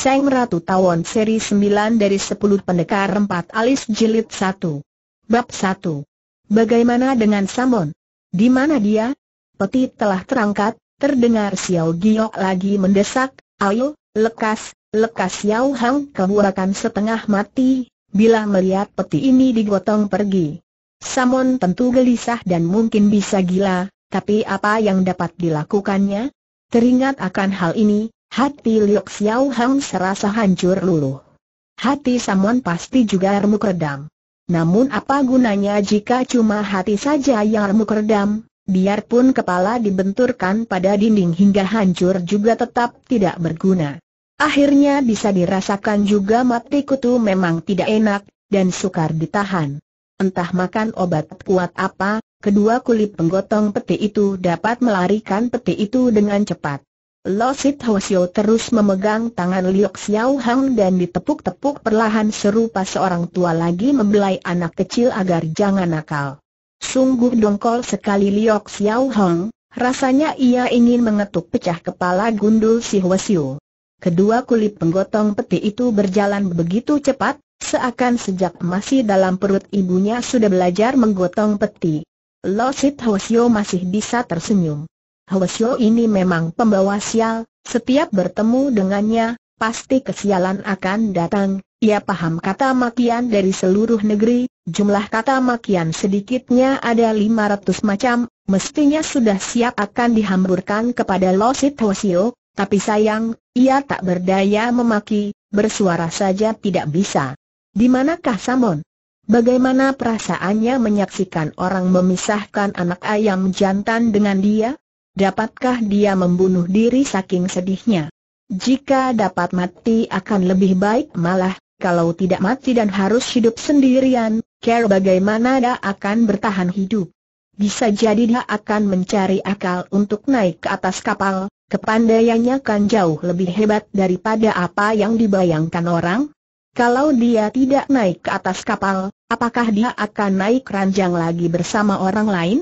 Seng Ratu Tawon seri 9 dari 10 pendekar empat alis jilid 1. Bab 1. Bagaimana dengan Samon? Di mana dia? Peti telah terangkat, terdengar Xiao Giok lagi mendesak, ayo, lekas, lekas Xiao Hang kebuakan setengah mati, bila melihat peti ini digotong pergi. Samon tentu gelisah dan mungkin bisa gila, tapi apa yang dapat dilakukannya? Teringat akan hal ini, Hati Liu Xiao Hang serasa hancur luluh. Hati Samon pasti juga remuk redam. Namun apa gunanya jika cuma hati saja yang remuk redam, biarpun kepala dibenturkan pada dinding hingga hancur juga tetap tidak berguna. Akhirnya bisa dirasakan juga mati kutu memang tidak enak, dan sukar ditahan. Entah makan obat kuat apa, kedua kulit penggotong peti itu dapat melarikan peti itu dengan cepat. Losit Hwasio terus memegang tangan Liok Xiao Hang dan ditepuk-tepuk perlahan serupa seorang tua lagi membelai anak kecil agar jangan nakal. Sungguh dongkol sekali Liok Xiao Hang, rasanya ia ingin mengetuk pecah kepala gundul si Hwasyo. Kedua kulit penggotong peti itu berjalan begitu cepat, seakan sejak masih dalam perut ibunya sudah belajar menggotong peti. Losit Hwasio masih bisa tersenyum. Hosio ini memang pembawa sial, setiap bertemu dengannya, pasti kesialan akan datang. Ia paham kata makian dari seluruh negeri, jumlah kata makian sedikitnya ada 500 macam, mestinya sudah siap akan dihamburkan kepada Losit Hosio, tapi sayang, ia tak berdaya memaki, bersuara saja tidak bisa. Di manakah Samon? Bagaimana perasaannya menyaksikan orang memisahkan anak ayam jantan dengan dia? Dapatkah dia membunuh diri saking sedihnya? Jika dapat mati akan lebih baik malah, kalau tidak mati dan harus hidup sendirian, care bagaimana dia akan bertahan hidup. Bisa jadi dia akan mencari akal untuk naik ke atas kapal, kepandaiannya kan jauh lebih hebat daripada apa yang dibayangkan orang. Kalau dia tidak naik ke atas kapal, apakah dia akan naik ranjang lagi bersama orang lain?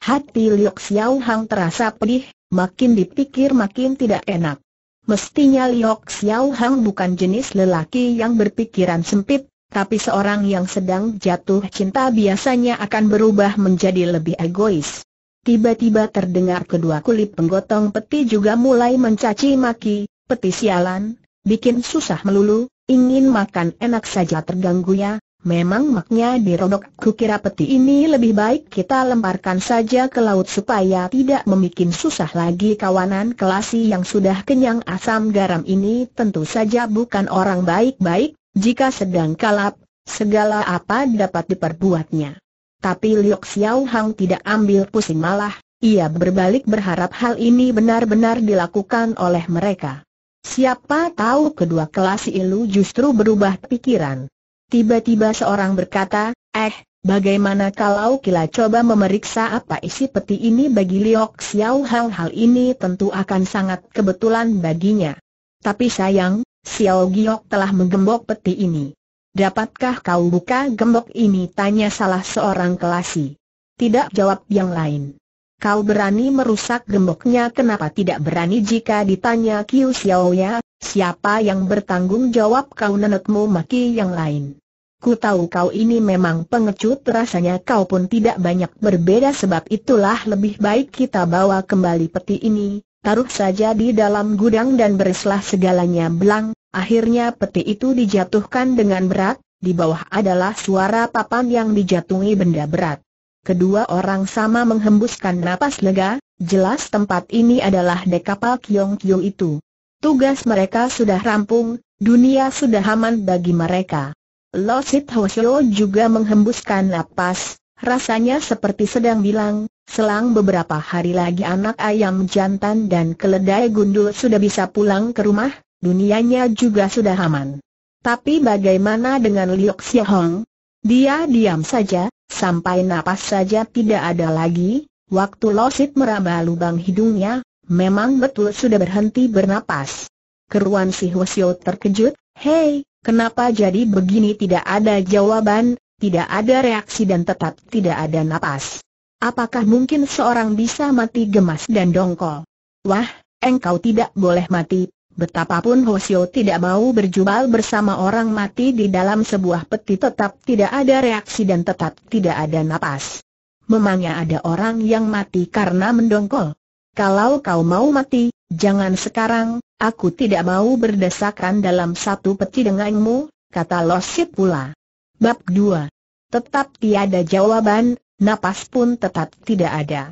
Hati Liu Xiao Hang terasa pedih, makin dipikir makin tidak enak. Mestinya Liu Xiao Hang bukan jenis lelaki yang berpikiran sempit, tapi seorang yang sedang jatuh cinta biasanya akan berubah menjadi lebih egois. Tiba-tiba terdengar kedua kulit penggotong peti juga mulai mencaci maki, peti sialan, bikin susah melulu, ingin makan enak saja terganggu ya, Memang maknya dirodok kukira peti ini lebih baik kita lemparkan saja ke laut supaya tidak membuat susah lagi kawanan kelasi yang sudah kenyang asam garam ini tentu saja bukan orang baik-baik, jika sedang kalap, segala apa dapat diperbuatnya. Tapi Liok Xiao Hang tidak ambil pusing malah, ia berbalik berharap hal ini benar-benar dilakukan oleh mereka. Siapa tahu kedua kelasi ilu justru berubah pikiran. Tiba-tiba seorang berkata, eh, bagaimana kalau kita coba memeriksa apa isi peti ini bagi Liok Xiao hal-hal ini tentu akan sangat kebetulan baginya. Tapi sayang, Xiao Giok telah menggembok peti ini. Dapatkah kau buka gembok ini? Tanya salah seorang kelasi. Tidak jawab yang lain. Kau berani merusak gemboknya kenapa tidak berani jika ditanya Qiu Xiao ya? Siapa yang bertanggung jawab kau nenekmu maki yang lain? Ku tahu kau ini memang pengecut rasanya kau pun tidak banyak berbeda sebab itulah lebih baik kita bawa kembali peti ini, taruh saja di dalam gudang dan berislah segalanya belang, akhirnya peti itu dijatuhkan dengan berat, di bawah adalah suara papan yang dijatuhi benda berat. Kedua orang sama menghembuskan napas lega, jelas tempat ini adalah dekapal Kiong Kiong itu. Tugas mereka sudah rampung, dunia sudah aman bagi mereka. Lo Sit Hoshio juga menghembuskan napas, rasanya seperti sedang bilang, selang beberapa hari lagi anak ayam jantan dan keledai gundul sudah bisa pulang ke rumah, dunianya juga sudah aman. Tapi bagaimana dengan Liok Hong? Dia diam saja, sampai napas saja tidak ada lagi, waktu Losit meraba lubang hidungnya, memang betul sudah berhenti bernapas. Keruan si Hwasyo terkejut, hei, kenapa jadi begini tidak ada jawaban, tidak ada reaksi dan tetap tidak ada napas. Apakah mungkin seorang bisa mati gemas dan dongkol? Wah, engkau tidak boleh mati, Betapapun Hosio tidak mau berjubal bersama orang mati di dalam sebuah peti tetap tidak ada reaksi dan tetap tidak ada napas. Memangnya ada orang yang mati karena mendongkol? Kalau kau mau mati, jangan sekarang, aku tidak mau berdesakan dalam satu peti denganmu, kata Losit pula. Bab 2. Tetap tiada jawaban, napas pun tetap tidak ada.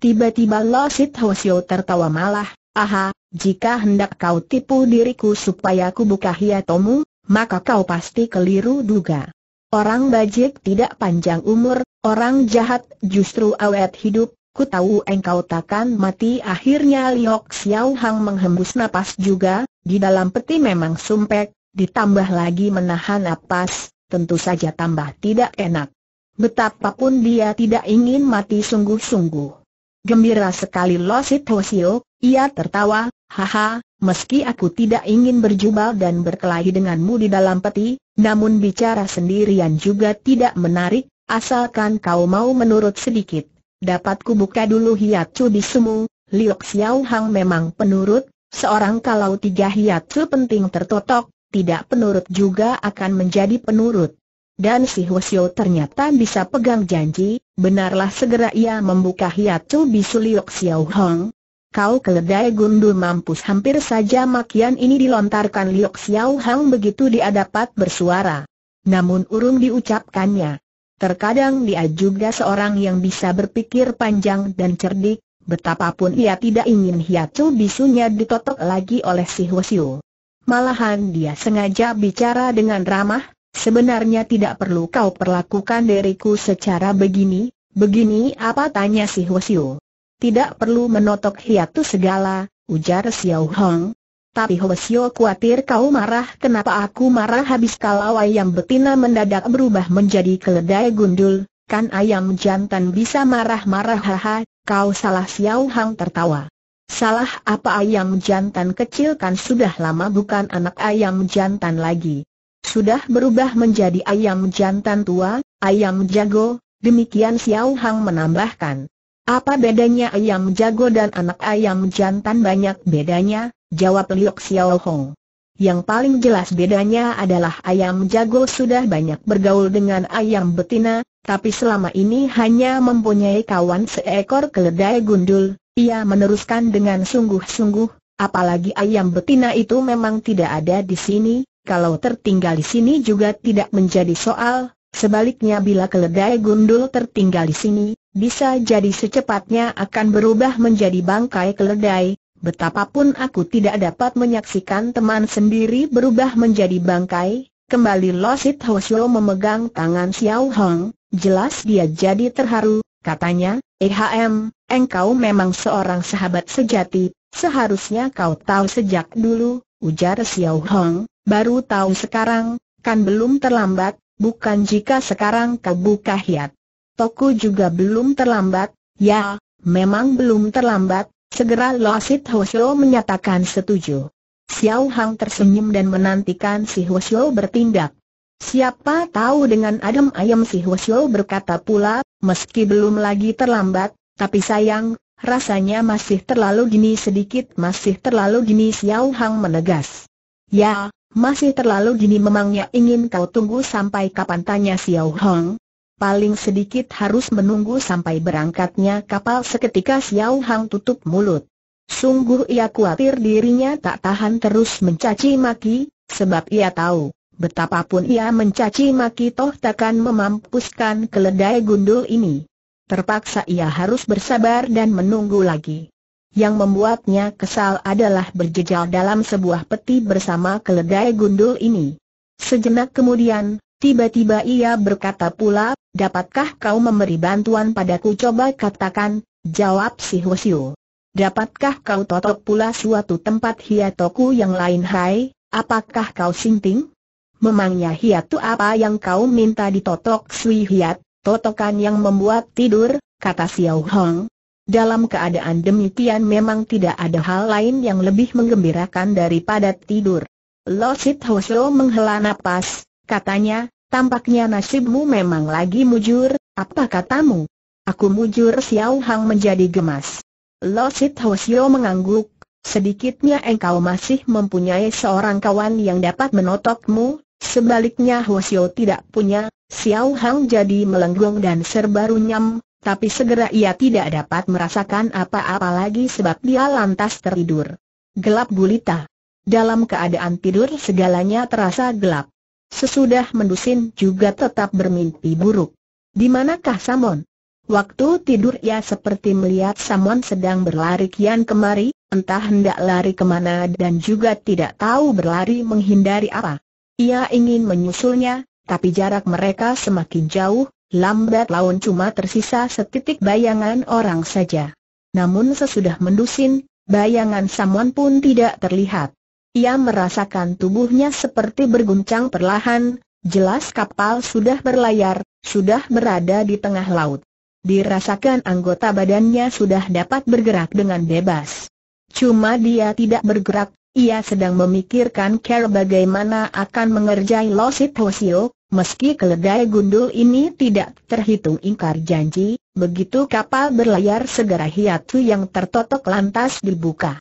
Tiba-tiba Losit Hosio tertawa malah, aha, jika hendak kau tipu diriku supaya aku buka hiatomu, maka kau pasti keliru duga. Orang bajik tidak panjang umur, orang jahat justru awet hidup, Ku tahu engkau takkan mati Akhirnya Liok Xiao Hang menghembus napas juga Di dalam peti memang sumpek Ditambah lagi menahan napas Tentu saja tambah tidak enak Betapapun dia tidak ingin mati sungguh-sungguh Gembira sekali Losit Sio, Ia tertawa, haha Meski aku tidak ingin berjubal dan berkelahi denganmu di dalam peti Namun bicara sendirian juga tidak menarik Asalkan kau mau menurut sedikit Dapat kubuka dulu hiat cu di semu, Liok Xiao Hang memang penurut, seorang kalau tiga hiat cu penting tertotok, tidak penurut juga akan menjadi penurut. Dan si Hwasyo ternyata bisa pegang janji, benarlah segera ia membuka hiat di bisu Liok Xiao Hang. Kau keledai gundul mampus hampir saja makian ini dilontarkan Liok Xiao Hang begitu dia dapat bersuara. Namun urung diucapkannya. Terkadang dia juga seorang yang bisa berpikir panjang dan cerdik, betapapun ia tidak ingin hiacu bisunya ditotok lagi oleh si Hwasyu. Malahan dia sengaja bicara dengan ramah, sebenarnya tidak perlu kau perlakukan diriku secara begini, begini apa tanya si Hwasyu. Tidak perlu menotok hiatu segala, ujar Xiao Hong, tapi Hoesio khawatir kau marah kenapa aku marah habis kalau ayam betina mendadak berubah menjadi keledai gundul, kan ayam jantan bisa marah-marah haha, kau salah Xiao Hang tertawa. Salah apa ayam jantan kecil kan sudah lama bukan anak ayam jantan lagi. Sudah berubah menjadi ayam jantan tua, ayam jago, demikian Xiao Hang menambahkan. Apa bedanya ayam jago dan anak ayam jantan banyak bedanya, jawab Xiao Hong. Yang paling jelas bedanya adalah ayam jago sudah banyak bergaul dengan ayam betina, tapi selama ini hanya mempunyai kawan seekor keledai gundul, ia meneruskan dengan sungguh-sungguh, apalagi ayam betina itu memang tidak ada di sini, kalau tertinggal di sini juga tidak menjadi soal, sebaliknya bila keledai gundul tertinggal di sini, bisa jadi secepatnya akan berubah menjadi bangkai keledai, betapapun aku tidak dapat menyaksikan teman sendiri berubah menjadi bangkai, kembali Losit Hosio memegang tangan Xiao Hong, jelas dia jadi terharu, katanya, H.M. engkau memang seorang sahabat sejati, seharusnya kau tahu sejak dulu, ujar Xiao Hong, baru tahu sekarang, kan belum terlambat, bukan jika sekarang kau buka hiat. Toko juga belum terlambat, ya, memang belum terlambat, Segera Losit Hosyo menyatakan setuju. Xiao Hang tersenyum dan menantikan si Hosyo bertindak. Siapa tahu dengan adem ayam si Hosyo berkata pula, meski belum lagi terlambat, tapi sayang, rasanya masih terlalu dini sedikit masih terlalu dini Xiao Hang menegas. Ya, masih terlalu dini memangnya ingin kau tunggu sampai kapan tanya Xiao Hang, paling sedikit harus menunggu sampai berangkatnya kapal seketika Xiao Hang tutup mulut. Sungguh ia khawatir dirinya tak tahan terus mencaci maki, sebab ia tahu, betapapun ia mencaci maki toh takkan memampuskan keledai gundul ini. Terpaksa ia harus bersabar dan menunggu lagi. Yang membuatnya kesal adalah berjejal dalam sebuah peti bersama keledai gundul ini. Sejenak kemudian, Tiba-tiba ia berkata pula, dapatkah kau memberi bantuan padaku coba katakan, jawab si Hwasyu. Dapatkah kau totok pula suatu tempat hiatoku yang lain hai, apakah kau sinting? Memangnya hiatu apa yang kau minta ditotok sui hiat, totokan yang membuat tidur, kata Xiao Hong. Dalam keadaan demikian memang tidak ada hal lain yang lebih mengembirakan daripada tidur. Lo Sit Hoseo menghela napas, Katanya, tampaknya nasibmu memang lagi mujur, apa katamu? Aku mujur Xiao Hang menjadi gemas. Lo Sit Hosio mengangguk, sedikitnya engkau masih mempunyai seorang kawan yang dapat menotokmu, sebaliknya Hosio tidak punya, Xiao Hang jadi melenggung dan serba runyam, tapi segera ia tidak dapat merasakan apa-apa lagi sebab dia lantas tertidur. Gelap gulita. Dalam keadaan tidur segalanya terasa gelap. Sesudah mendusin juga tetap bermimpi buruk. Di manakah Samon? Waktu tidur ia seperti melihat Samon sedang berlari kian kemari, entah hendak lari kemana dan juga tidak tahu berlari menghindari apa. Ia ingin menyusulnya, tapi jarak mereka semakin jauh, lambat laun cuma tersisa setitik bayangan orang saja. Namun sesudah mendusin, bayangan Samon pun tidak terlihat. Ia merasakan tubuhnya seperti berguncang perlahan, jelas kapal sudah berlayar, sudah berada di tengah laut. Dirasakan anggota badannya sudah dapat bergerak dengan bebas. Cuma dia tidak bergerak, ia sedang memikirkan cara bagaimana akan mengerjai Losit Hosio, meski keledai gundul ini tidak terhitung ingkar janji, begitu kapal berlayar segera hiatu yang tertotok lantas dibuka.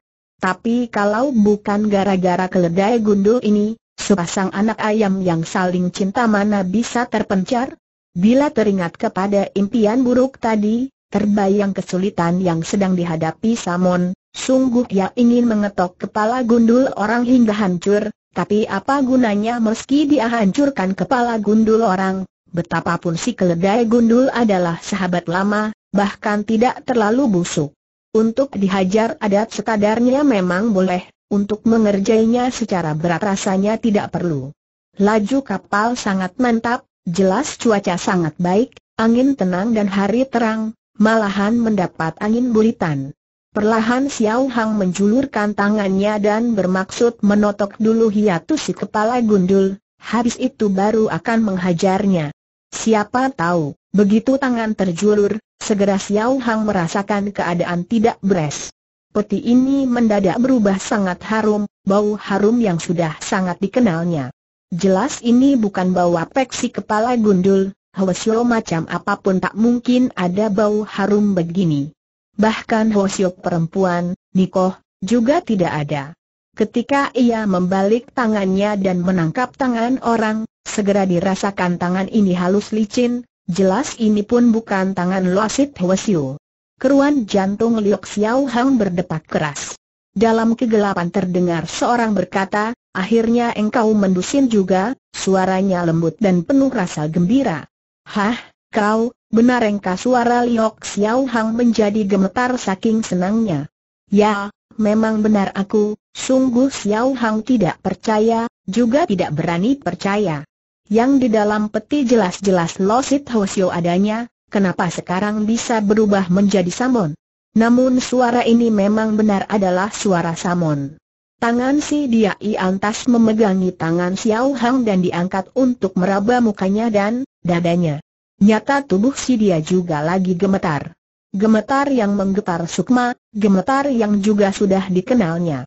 Tapi kalau bukan gara-gara keledai gundul ini, sepasang anak ayam yang saling cinta mana bisa terpencar? Bila teringat kepada impian buruk tadi, terbayang kesulitan yang sedang dihadapi Samon, sungguh ia ingin mengetok kepala gundul orang hingga hancur, tapi apa gunanya meski dia hancurkan kepala gundul orang, betapapun si keledai gundul adalah sahabat lama, bahkan tidak terlalu busuk. Untuk dihajar adat sekadarnya memang boleh, untuk mengerjainya secara berat rasanya tidak perlu. Laju kapal sangat mantap, jelas cuaca sangat baik, angin tenang dan hari terang, malahan mendapat angin bulitan. Perlahan Xiao Hang menjulurkan tangannya dan bermaksud menotok dulu hiatus si kepala gundul, habis itu baru akan menghajarnya. Siapa tahu, Begitu tangan terjulur, segera Xiao Hang merasakan keadaan tidak beres. Peti ini mendadak berubah sangat harum, bau harum yang sudah sangat dikenalnya. Jelas ini bukan bau apeksi kepala gundul, Hwasyo macam apapun tak mungkin ada bau harum begini. Bahkan Hwasyo perempuan, Nikoh, juga tidak ada. Ketika ia membalik tangannya dan menangkap tangan orang, segera dirasakan tangan ini halus licin, Jelas ini pun bukan tangan Luasit Hwasyu. Keruan jantung Liok Xiao Hang berdetak keras. Dalam kegelapan terdengar seorang berkata, akhirnya engkau mendusin juga, suaranya lembut dan penuh rasa gembira. Hah, kau, benar engkau suara Liok Xiao Hang menjadi gemetar saking senangnya. Ya, memang benar aku, sungguh Xiao Hang tidak percaya, juga tidak berani percaya yang di dalam peti jelas-jelas Losit Hosio adanya, kenapa sekarang bisa berubah menjadi Samon? Namun suara ini memang benar adalah suara Samon. Tangan si dia antas memegangi tangan Xiao Hang dan diangkat untuk meraba mukanya dan dadanya. Nyata tubuh si dia juga lagi gemetar. Gemetar yang menggetar sukma, gemetar yang juga sudah dikenalnya.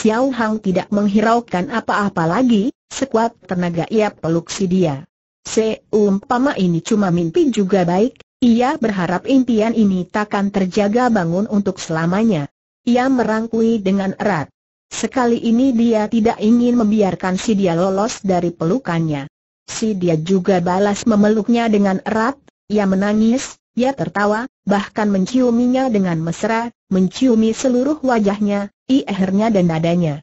Xiao Hang tidak menghiraukan apa-apa lagi, sekuat tenaga ia peluk si dia. Seumpama ini cuma mimpi juga baik, ia berharap impian ini takkan terjaga bangun untuk selamanya. Ia merangkui dengan erat. Sekali ini dia tidak ingin membiarkan si dia lolos dari pelukannya. Si dia juga balas memeluknya dengan erat, ia menangis, ia tertawa, bahkan menciuminya dengan mesra, menciumi seluruh wajahnya, ihernya dan nadanya.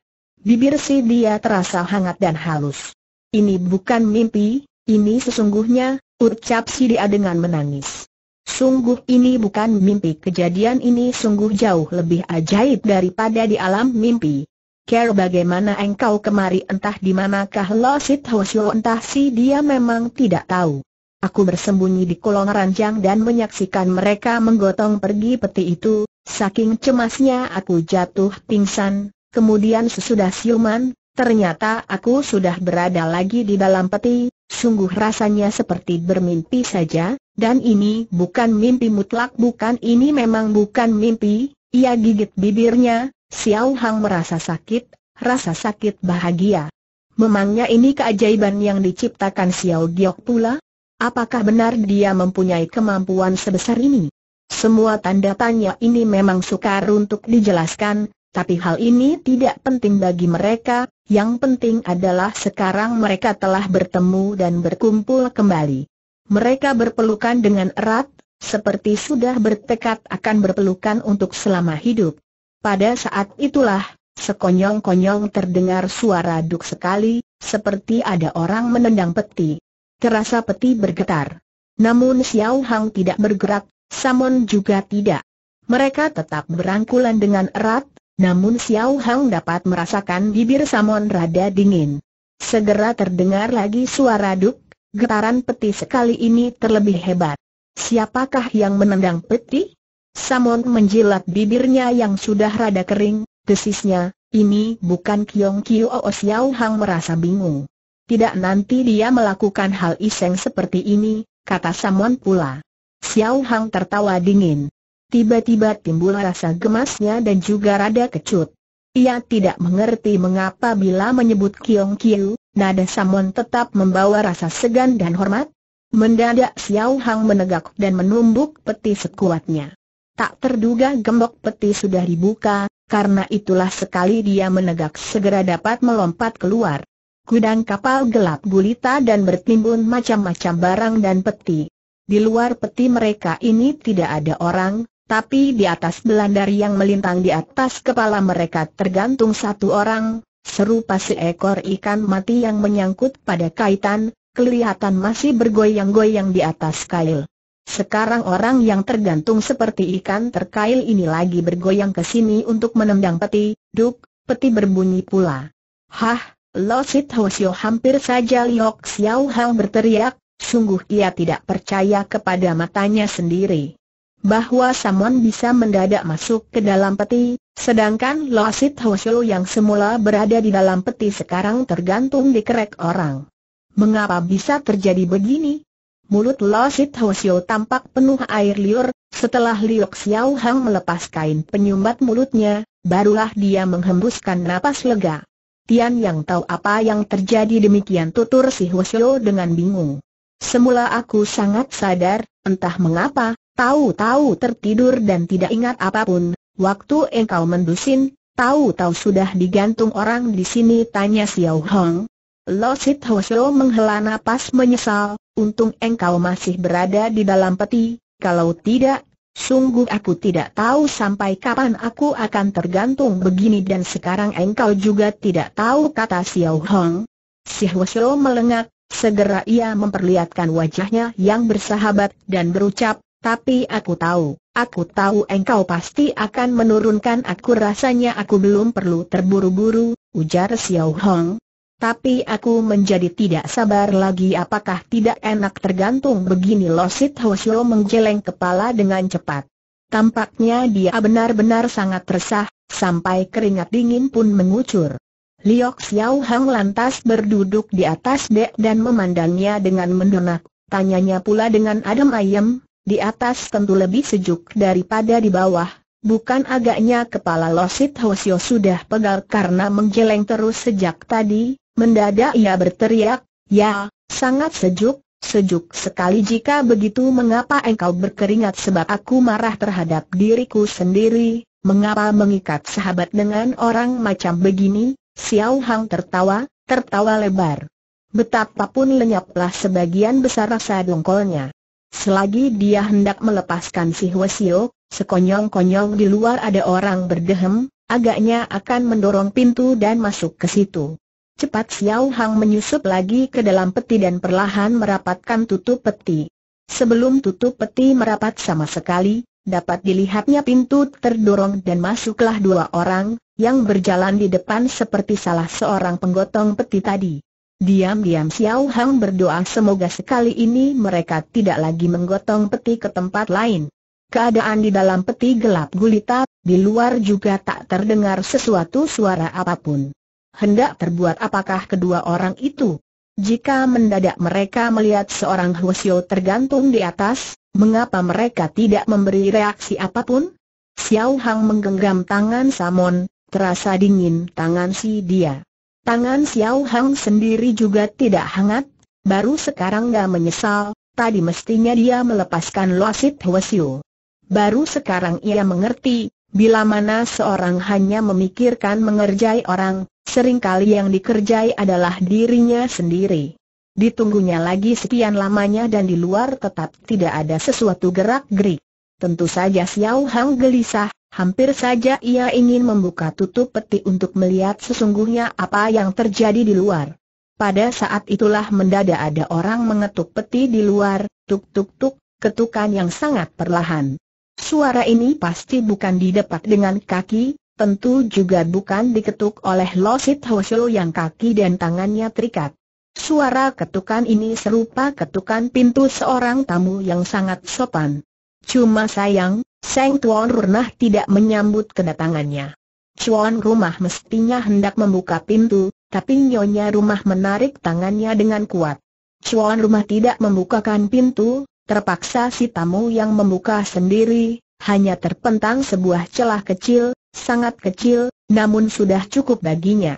Bibir si dia terasa hangat dan halus. Ini bukan mimpi, ini sesungguhnya, ucap si dia dengan menangis. Sungguh ini bukan mimpi kejadian ini sungguh jauh lebih ajaib daripada di alam mimpi. Care bagaimana engkau kemari entah di manakah Lo Sit Hwasyo entah si dia memang tidak tahu. Aku bersembunyi di kolong ranjang dan menyaksikan mereka menggotong pergi peti itu, saking cemasnya aku jatuh pingsan, kemudian sesudah siuman, ternyata aku sudah berada lagi di dalam peti, sungguh rasanya seperti bermimpi saja, dan ini bukan mimpi mutlak bukan ini memang bukan mimpi, ia gigit bibirnya, Xiao Hang merasa sakit, rasa sakit bahagia. Memangnya ini keajaiban yang diciptakan Xiao Giok pula? Apakah benar dia mempunyai kemampuan sebesar ini? Semua tanda tanya ini memang sukar untuk dijelaskan, tapi hal ini tidak penting bagi mereka, yang penting adalah sekarang mereka telah bertemu dan berkumpul kembali. Mereka berpelukan dengan erat, seperti sudah bertekad akan berpelukan untuk selama hidup. Pada saat itulah, sekonyong-konyong terdengar suara duk sekali, seperti ada orang menendang peti terasa peti bergetar. Namun Xiao Hang tidak bergerak, Samon juga tidak. Mereka tetap berangkulan dengan erat, namun Xiao Hang dapat merasakan bibir Samon rada dingin. Segera terdengar lagi suara duk, getaran peti sekali ini terlebih hebat. Siapakah yang menendang peti? Samon menjilat bibirnya yang sudah rada kering, desisnya, ini bukan Kiong Oos Xiao Hang merasa bingung. Tidak nanti dia melakukan hal iseng seperti ini, kata Samon pula. Xiao Hang tertawa dingin. Tiba-tiba timbul rasa gemasnya dan juga rada kecut. Ia tidak mengerti mengapa bila menyebut Kiong Kiu, nada Samon tetap membawa rasa segan dan hormat. Mendadak Xiao Hang menegak dan menumbuk peti sekuatnya. Tak terduga gembok peti sudah dibuka, karena itulah sekali dia menegak segera dapat melompat keluar gudang kapal gelap gulita dan bertimbun macam-macam barang dan peti. Di luar peti mereka ini tidak ada orang, tapi di atas belandar yang melintang di atas kepala mereka tergantung satu orang, serupa seekor ikan mati yang menyangkut pada kaitan, kelihatan masih bergoyang-goyang di atas kail. Sekarang orang yang tergantung seperti ikan terkail ini lagi bergoyang ke sini untuk menendang peti, duk, peti berbunyi pula. Hah, Lo Sit Sio hampir saja Liok Xiao Hang berteriak, sungguh ia tidak percaya kepada matanya sendiri. Bahwa Samon bisa mendadak masuk ke dalam peti, sedangkan Lo Sit Sio yang semula berada di dalam peti sekarang tergantung di kerek orang. Mengapa bisa terjadi begini? Mulut Lo Sit Sio tampak penuh air liur, setelah Liok Xiao Hang melepas kain penyumbat mulutnya, barulah dia menghembuskan napas lega. Tian yang tahu apa yang terjadi demikian tutur si Hwasyo dengan bingung. Semula aku sangat sadar, entah mengapa, tahu-tahu tertidur dan tidak ingat apapun, waktu engkau mendusin, tahu-tahu sudah digantung orang di sini tanya Xiao Hong. Lo Sit Hwasyo menghela napas menyesal, untung engkau masih berada di dalam peti, kalau tidak Sungguh aku tidak tahu sampai kapan aku akan tergantung begini dan sekarang engkau juga tidak tahu kata Xiao Hong. Si Huasho melengak, segera ia memperlihatkan wajahnya yang bersahabat dan berucap, tapi aku tahu, aku tahu engkau pasti akan menurunkan aku rasanya aku belum perlu terburu-buru, ujar Xiao Hong, tapi aku menjadi tidak sabar lagi apakah tidak enak tergantung begini Losit Hoshio menggeleng kepala dengan cepat. Tampaknya dia benar-benar sangat resah, sampai keringat dingin pun mengucur. Liok Xiao Hang lantas berduduk di atas dek dan memandangnya dengan mendonak, tanyanya pula dengan adem ayem, di atas tentu lebih sejuk daripada di bawah, Bukan agaknya kepala Losit Hoshio sudah pegal karena menggeleng terus sejak tadi, Mendadak ia berteriak, ya, sangat sejuk, sejuk sekali jika begitu mengapa engkau berkeringat sebab aku marah terhadap diriku sendiri, mengapa mengikat sahabat dengan orang macam begini? Xiao Hang tertawa, tertawa lebar. Betapapun lenyaplah sebagian besar rasa dongkolnya. Selagi dia hendak melepaskan si Huasio, sekonyong-konyong di luar ada orang berdehem, agaknya akan mendorong pintu dan masuk ke situ. Cepat Xiao Hang menyusup lagi ke dalam peti dan perlahan merapatkan tutup peti. Sebelum tutup peti merapat sama sekali, dapat dilihatnya pintu terdorong dan masuklah dua orang, yang berjalan di depan seperti salah seorang penggotong peti tadi. Diam-diam Xiao Hang berdoa semoga sekali ini mereka tidak lagi menggotong peti ke tempat lain. Keadaan di dalam peti gelap gulita, di luar juga tak terdengar sesuatu suara apapun hendak terbuat apakah kedua orang itu. Jika mendadak mereka melihat seorang Huosio tergantung di atas, mengapa mereka tidak memberi reaksi apapun? Xiao Hang menggenggam tangan Samon, terasa dingin tangan si dia. Tangan Xiao Hang sendiri juga tidak hangat, baru sekarang gak menyesal, tadi mestinya dia melepaskan Luasit Huosio. Baru sekarang ia mengerti, Bila mana seorang hanya memikirkan mengerjai orang, Seringkali yang dikerjai adalah dirinya sendiri. Ditunggunya lagi sekian lamanya dan di luar tetap tidak ada sesuatu gerak-gerik. Tentu saja Xiao Hang gelisah, hampir saja ia ingin membuka tutup peti untuk melihat sesungguhnya apa yang terjadi di luar. Pada saat itulah mendadak ada orang mengetuk peti di luar, tuk-tuk-tuk, ketukan yang sangat perlahan. Suara ini pasti bukan didapat dengan kaki, tentu juga bukan diketuk oleh Losit Hoshio yang kaki dan tangannya terikat. Suara ketukan ini serupa ketukan pintu seorang tamu yang sangat sopan. Cuma sayang, Seng Tuan Runah tidak menyambut kedatangannya. Tuan Rumah mestinya hendak membuka pintu, tapi Nyonya Rumah menarik tangannya dengan kuat. Tuan Rumah tidak membukakan pintu, terpaksa si tamu yang membuka sendiri, hanya terpentang sebuah celah kecil, sangat kecil, namun sudah cukup baginya.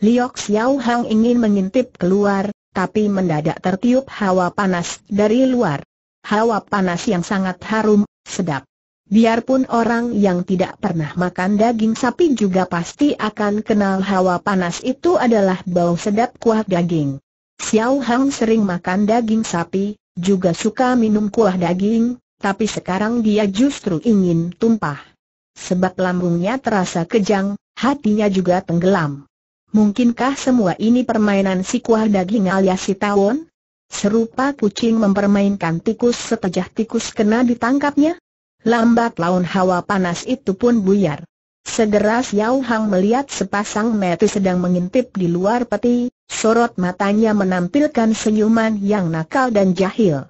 Liok Xiao Hang ingin mengintip keluar, tapi mendadak tertiup hawa panas dari luar. Hawa panas yang sangat harum, sedap. Biarpun orang yang tidak pernah makan daging sapi juga pasti akan kenal hawa panas itu adalah bau sedap kuah daging. Xiao Hang sering makan daging sapi, juga suka minum kuah daging, tapi sekarang dia justru ingin tumpah sebab lambungnya terasa kejang, hatinya juga tenggelam. Mungkinkah semua ini permainan si kuah daging alias si tawon? Serupa kucing mempermainkan tikus setejah tikus kena ditangkapnya? Lambat laun hawa panas itu pun buyar. Segera Xiao Hang melihat sepasang mata sedang mengintip di luar peti, sorot matanya menampilkan senyuman yang nakal dan jahil.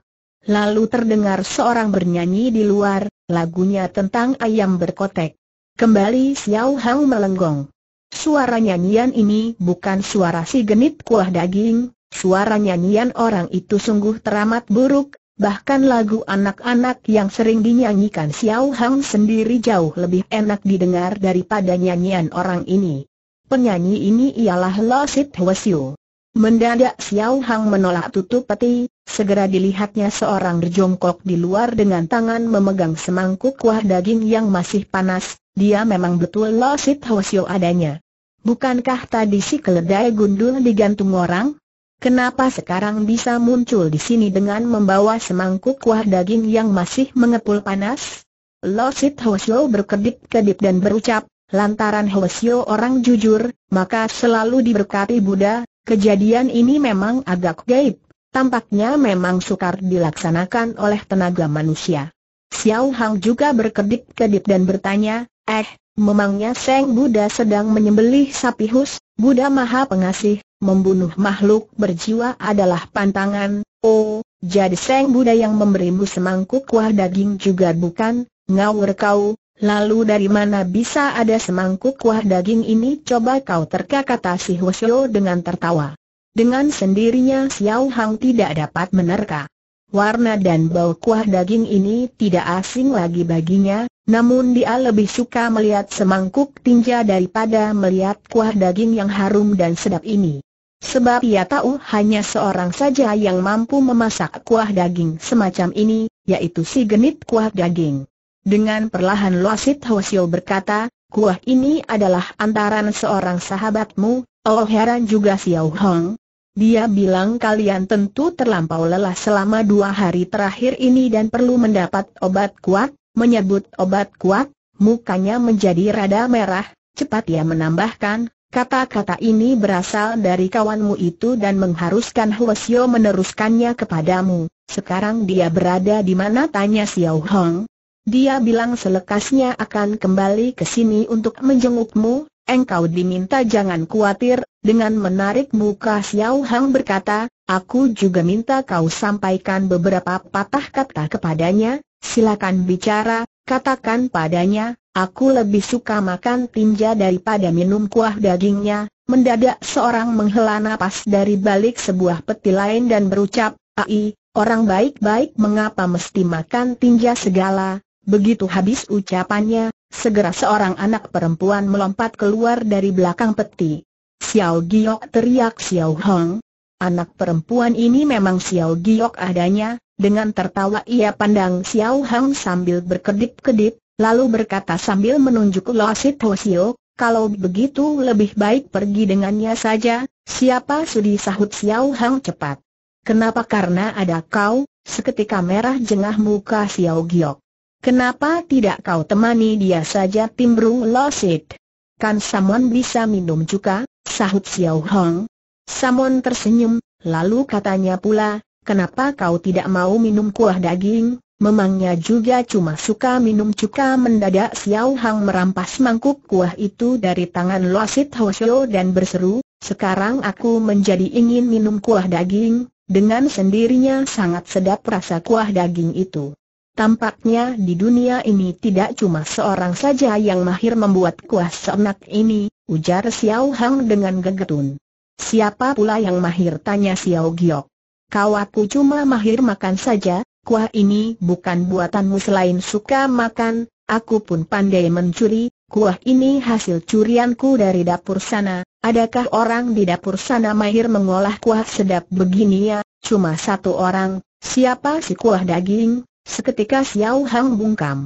Lalu terdengar seorang bernyanyi di luar, lagunya tentang ayam berkotek. Kembali Xiao Hao melenggong. Suara nyanyian ini bukan suara si genit kuah daging, suara nyanyian orang itu sungguh teramat buruk, bahkan lagu anak-anak yang sering dinyanyikan Xiao Hang sendiri jauh lebih enak didengar daripada nyanyian orang ini. Penyanyi ini ialah Lo Sit Hwasyu. Mendadak Xiao Hang menolak tutup peti, segera dilihatnya seorang berjongkok di luar dengan tangan memegang semangkuk kuah daging yang masih panas, dia memang betul Lo Sit Hosio adanya. Bukankah tadi si keledai gundul digantung orang? Kenapa sekarang bisa muncul di sini dengan membawa semangkuk kuah daging yang masih mengepul panas? Lo Sit Hosio berkedip-kedip dan berucap, lantaran Hosio orang jujur, maka selalu diberkati Buddha, Kejadian ini memang agak gaib, tampaknya memang sukar dilaksanakan oleh tenaga manusia. Xiao Hang juga berkedip-kedip dan bertanya, eh, memangnya Seng Buddha sedang menyembelih sapi hus, Buddha Maha Pengasih, membunuh makhluk berjiwa adalah pantangan, oh, jadi Seng Buddha yang memberimu semangkuk kuah daging juga bukan, ngawur kau, Lalu dari mana bisa ada semangkuk kuah daging ini coba kau terka kata si Hwasyo dengan tertawa. Dengan sendirinya Xiao Hang tidak dapat menerka. Warna dan bau kuah daging ini tidak asing lagi baginya, namun dia lebih suka melihat semangkuk tinja daripada melihat kuah daging yang harum dan sedap ini. Sebab ia tahu hanya seorang saja yang mampu memasak kuah daging semacam ini, yaitu si genit kuah daging. Dengan perlahan Loasit Hwasyo berkata, kuah ini adalah antaran seorang sahabatmu, oh heran juga Xiao Hong. Dia bilang kalian tentu terlampau lelah selama dua hari terakhir ini dan perlu mendapat obat kuat, menyebut obat kuat, mukanya menjadi rada merah, cepat ia menambahkan, kata-kata ini berasal dari kawanmu itu dan mengharuskan Hwasio meneruskannya kepadamu. Sekarang dia berada di mana tanya Xiao Hong, dia bilang selekasnya akan kembali ke sini untuk menjengukmu, engkau diminta jangan khawatir, dengan menarik muka Xiao Hang berkata, aku juga minta kau sampaikan beberapa patah kata kepadanya, silakan bicara, katakan padanya, aku lebih suka makan tinja daripada minum kuah dagingnya, mendadak seorang menghela nafas dari balik sebuah peti lain dan berucap, ai, orang baik-baik mengapa mesti makan tinja segala, Begitu habis ucapannya, segera seorang anak perempuan melompat keluar dari belakang peti. Xiao Giok teriak Xiao Hong. Anak perempuan ini memang Xiao Giok adanya, dengan tertawa ia pandang Xiao Hong sambil berkedip-kedip, lalu berkata sambil menunjuk Lo Sit Ho Sio, kalau begitu lebih baik pergi dengannya saja, siapa sudi sahut Xiao Hong cepat. Kenapa karena ada kau, seketika merah jengah muka Xiao Giok. Kenapa tidak kau temani dia saja timbrung losit? Kan Samon bisa minum juga, sahut Xiao Hong. Samon tersenyum, lalu katanya pula, kenapa kau tidak mau minum kuah daging? Memangnya juga cuma suka minum cuka mendadak Xiao Hong merampas mangkuk kuah itu dari tangan Losit Hoshio dan berseru, sekarang aku menjadi ingin minum kuah daging, dengan sendirinya sangat sedap rasa kuah daging itu. Tampaknya di dunia ini tidak cuma seorang saja yang mahir membuat kuah senak ini, ujar Xiao Hang dengan gegetun. Siapa pula yang mahir tanya Xiao Giok. Kau aku cuma mahir makan saja, kuah ini bukan buatanmu selain suka makan, aku pun pandai mencuri, kuah ini hasil curianku dari dapur sana, adakah orang di dapur sana mahir mengolah kuah sedap begini ya, cuma satu orang, siapa si kuah daging, Seketika Xiao Hang bungkam.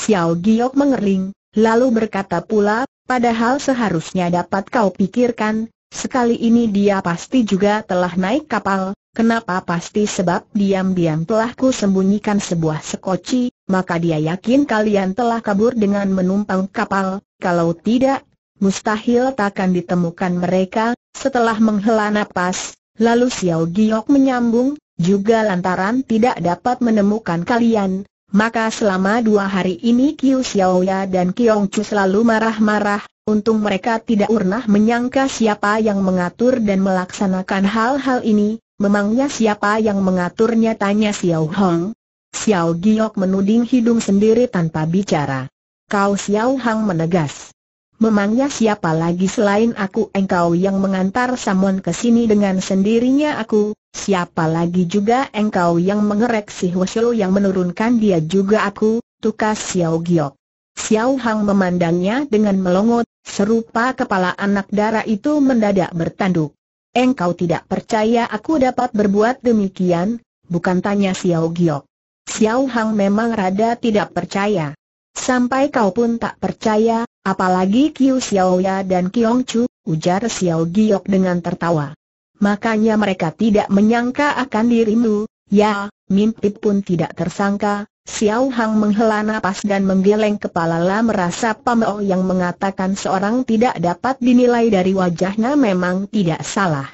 Xiao Giok mengering, lalu berkata pula, padahal seharusnya dapat kau pikirkan, sekali ini dia pasti juga telah naik kapal, Kenapa pasti sebab diam-diam telah ku sembunyikan sebuah sekoci, maka dia yakin kalian telah kabur dengan menumpang kapal, kalau tidak, mustahil takkan ditemukan mereka, setelah menghela napas, lalu Xiao Giok menyambung, juga lantaran tidak dapat menemukan kalian, maka selama dua hari ini Kiu Xiaoya dan Kiong Chu selalu marah-marah, untung mereka tidak urnah menyangka siapa yang mengatur dan melaksanakan hal-hal ini, memangnya siapa yang mengaturnya tanya Xiao Hong. Xiao Giok menuding hidung sendiri tanpa bicara. Kau Xiao Hang menegas. Memangnya siapa lagi selain aku engkau yang mengantar Samon ke sini dengan sendirinya aku, siapa lagi juga engkau yang mengerek si Hwasyo yang menurunkan dia juga aku, tukas Xiao Giok. Xiao Hang memandangnya dengan melongot, serupa kepala anak dara itu mendadak bertanduk. Engkau tidak percaya aku dapat berbuat demikian, bukan tanya Xiao Giok. Xiao Hang memang rada tidak percaya. Sampai kau pun tak percaya, Apalagi Kiu Xiaoya dan Kiong Chu, ujar Xiao Giok dengan tertawa. Makanya mereka tidak menyangka akan dirimu, ya, mimpi pun tidak tersangka, Xiao Hang menghela napas dan menggeleng kepala lah merasa Pameo yang mengatakan seorang tidak dapat dinilai dari wajahnya memang tidak salah.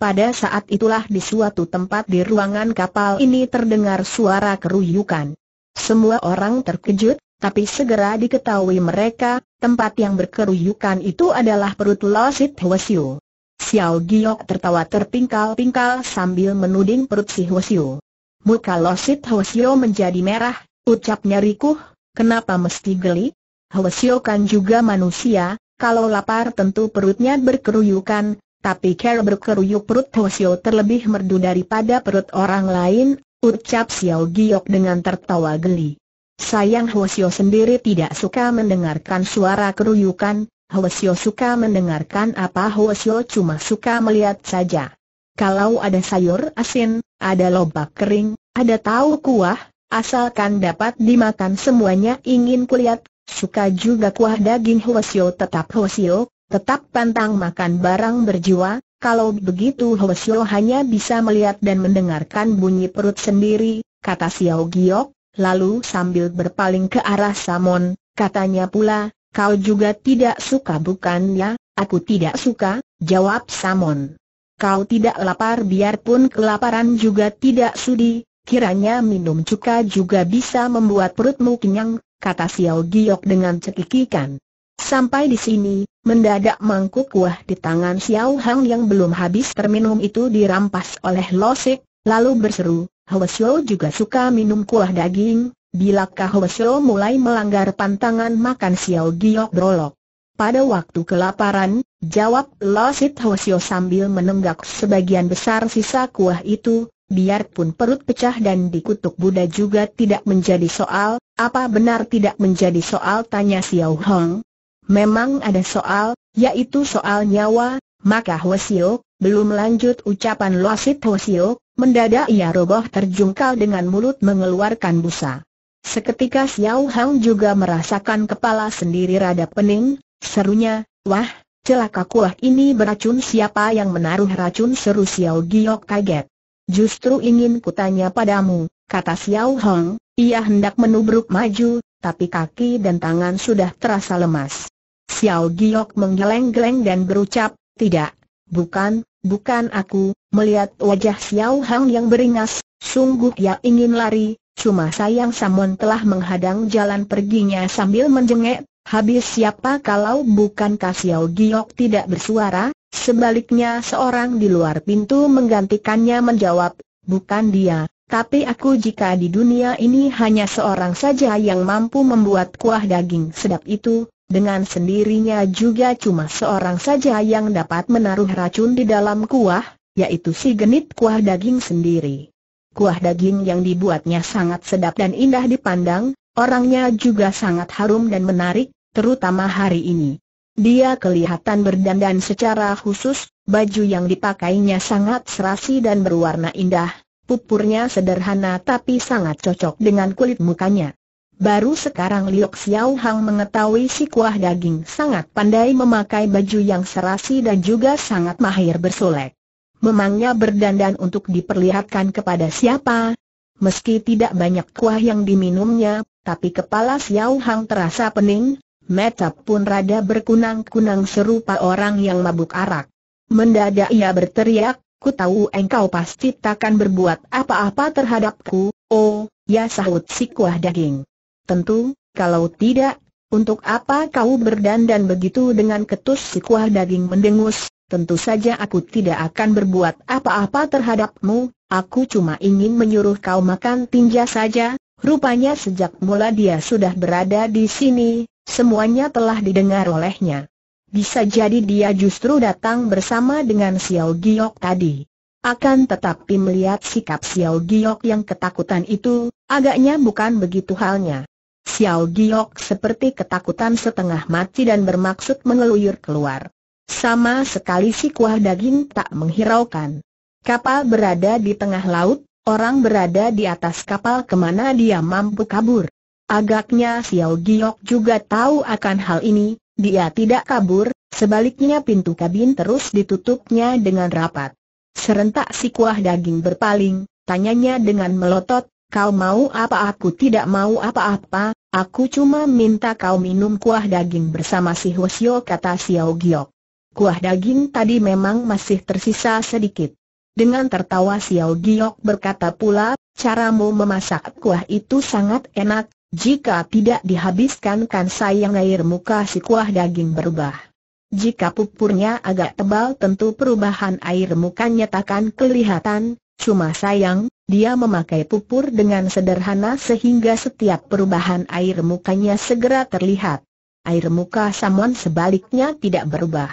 Pada saat itulah di suatu tempat di ruangan kapal ini terdengar suara keruyukan. Semua orang terkejut, tapi segera diketahui mereka, tempat yang berkeruyukan itu adalah perut Losit Hwasyu. Xiao Giok tertawa terpingkal-pingkal sambil menuding perut si Hwasyu. Muka Losit Hwasyu menjadi merah, ucapnya rikuh, kenapa mesti geli? Hwasyu kan juga manusia, kalau lapar tentu perutnya berkeruyukan, tapi care berkeruyuk perut Hwasyu terlebih merdu daripada perut orang lain, ucap Xiao Giok dengan tertawa geli. Sayang Hwasyo sendiri tidak suka mendengarkan suara keruyukan, Hwasyo suka mendengarkan apa Hwasyo cuma suka melihat saja. Kalau ada sayur asin, ada lobak kering, ada tahu kuah, asalkan dapat dimakan semuanya ingin kulihat, suka juga kuah daging Hwasyo tetap Hwasyo, tetap pantang makan barang berjiwa, kalau begitu Hwasyo hanya bisa melihat dan mendengarkan bunyi perut sendiri, kata Xiao Giok, lalu sambil berpaling ke arah Samon, katanya pula, kau juga tidak suka bukan ya? aku tidak suka, jawab Samon. Kau tidak lapar biarpun kelaparan juga tidak sudi, kiranya minum cuka juga bisa membuat perutmu kenyang, kata Xiao Giok dengan cekikikan. Sampai di sini, mendadak mangkuk kuah di tangan Xiao Hang yang belum habis terminum itu dirampas oleh Losik, lalu berseru, Hwesyo juga suka minum kuah daging, bilakah Hwesyo mulai melanggar pantangan makan Xiao Giok Brolok. Pada waktu kelaparan, jawab Losit Hwesyo sambil menenggak sebagian besar sisa kuah itu, biarpun perut pecah dan dikutuk Buddha juga tidak menjadi soal, apa benar tidak menjadi soal tanya Xiao Hong. Memang ada soal, yaitu soal nyawa, maka Hwesyo, belum lanjut ucapan Losit Hwesyo, Mendadak ia roboh terjungkal dengan mulut mengeluarkan busa. Seketika Xiao Hang juga merasakan kepala sendiri rada pening, serunya, wah, celaka kuah ini beracun siapa yang menaruh racun seru Xiao Giok kaget. Justru ingin kutanya padamu, kata Xiao Hong. ia hendak menubruk maju, tapi kaki dan tangan sudah terasa lemas. Xiao Giok menggeleng-geleng dan berucap, tidak, bukan, Bukan aku, melihat wajah Xiao Hang yang beringas, sungguh ia ingin lari, cuma sayang Samon telah menghadang jalan perginya sambil menjengek, habis siapa kalau bukan Xiao Giok tidak bersuara, sebaliknya seorang di luar pintu menggantikannya menjawab, bukan dia, tapi aku jika di dunia ini hanya seorang saja yang mampu membuat kuah daging sedap itu, dengan sendirinya juga cuma seorang saja yang dapat menaruh racun di dalam kuah, yaitu si genit kuah daging sendiri. Kuah daging yang dibuatnya sangat sedap dan indah dipandang, orangnya juga sangat harum dan menarik, terutama hari ini. Dia kelihatan berdandan secara khusus, baju yang dipakainya sangat serasi dan berwarna indah, pupurnya sederhana tapi sangat cocok dengan kulit mukanya. Baru sekarang Liok Xiao Hang mengetahui si kuah daging sangat pandai memakai baju yang serasi dan juga sangat mahir bersolek. Memangnya berdandan untuk diperlihatkan kepada siapa? Meski tidak banyak kuah yang diminumnya, tapi kepala Xiao Hang terasa pening, mata pun rada berkunang-kunang serupa orang yang mabuk arak. Mendadak ia berteriak, ku tahu engkau pasti takkan berbuat apa-apa terhadapku, oh, ya sahut si kuah daging. Tentu, kalau tidak, untuk apa kau berdandan begitu dengan ketus si kuah daging mendengus, tentu saja aku tidak akan berbuat apa-apa terhadapmu, aku cuma ingin menyuruh kau makan tinja saja, rupanya sejak mula dia sudah berada di sini, semuanya telah didengar olehnya. Bisa jadi dia justru datang bersama dengan Xiao Giok tadi. Akan tetapi melihat sikap Xiao Giok yang ketakutan itu, agaknya bukan begitu halnya. Xiao Giok seperti ketakutan setengah mati dan bermaksud mengeluyur keluar. Sama sekali si kuah daging tak menghiraukan. Kapal berada di tengah laut, orang berada di atas kapal kemana dia mampu kabur. Agaknya Xiao Giok juga tahu akan hal ini, dia tidak kabur, sebaliknya pintu kabin terus ditutupnya dengan rapat. Serentak si kuah daging berpaling, tanyanya dengan melotot, Kau mau apa aku tidak mau apa-apa, aku cuma minta kau minum kuah daging bersama si Hwasyo kata Xiao Giok. Kuah daging tadi memang masih tersisa sedikit. Dengan tertawa Xiao Giok berkata pula, caramu memasak kuah itu sangat enak, jika tidak dihabiskan kan sayang air muka si kuah daging berubah. Jika pupurnya agak tebal tentu perubahan air mukanya takkan kelihatan, cuma sayang, dia memakai pupur dengan sederhana sehingga setiap perubahan air mukanya segera terlihat. Air muka Samon sebaliknya tidak berubah.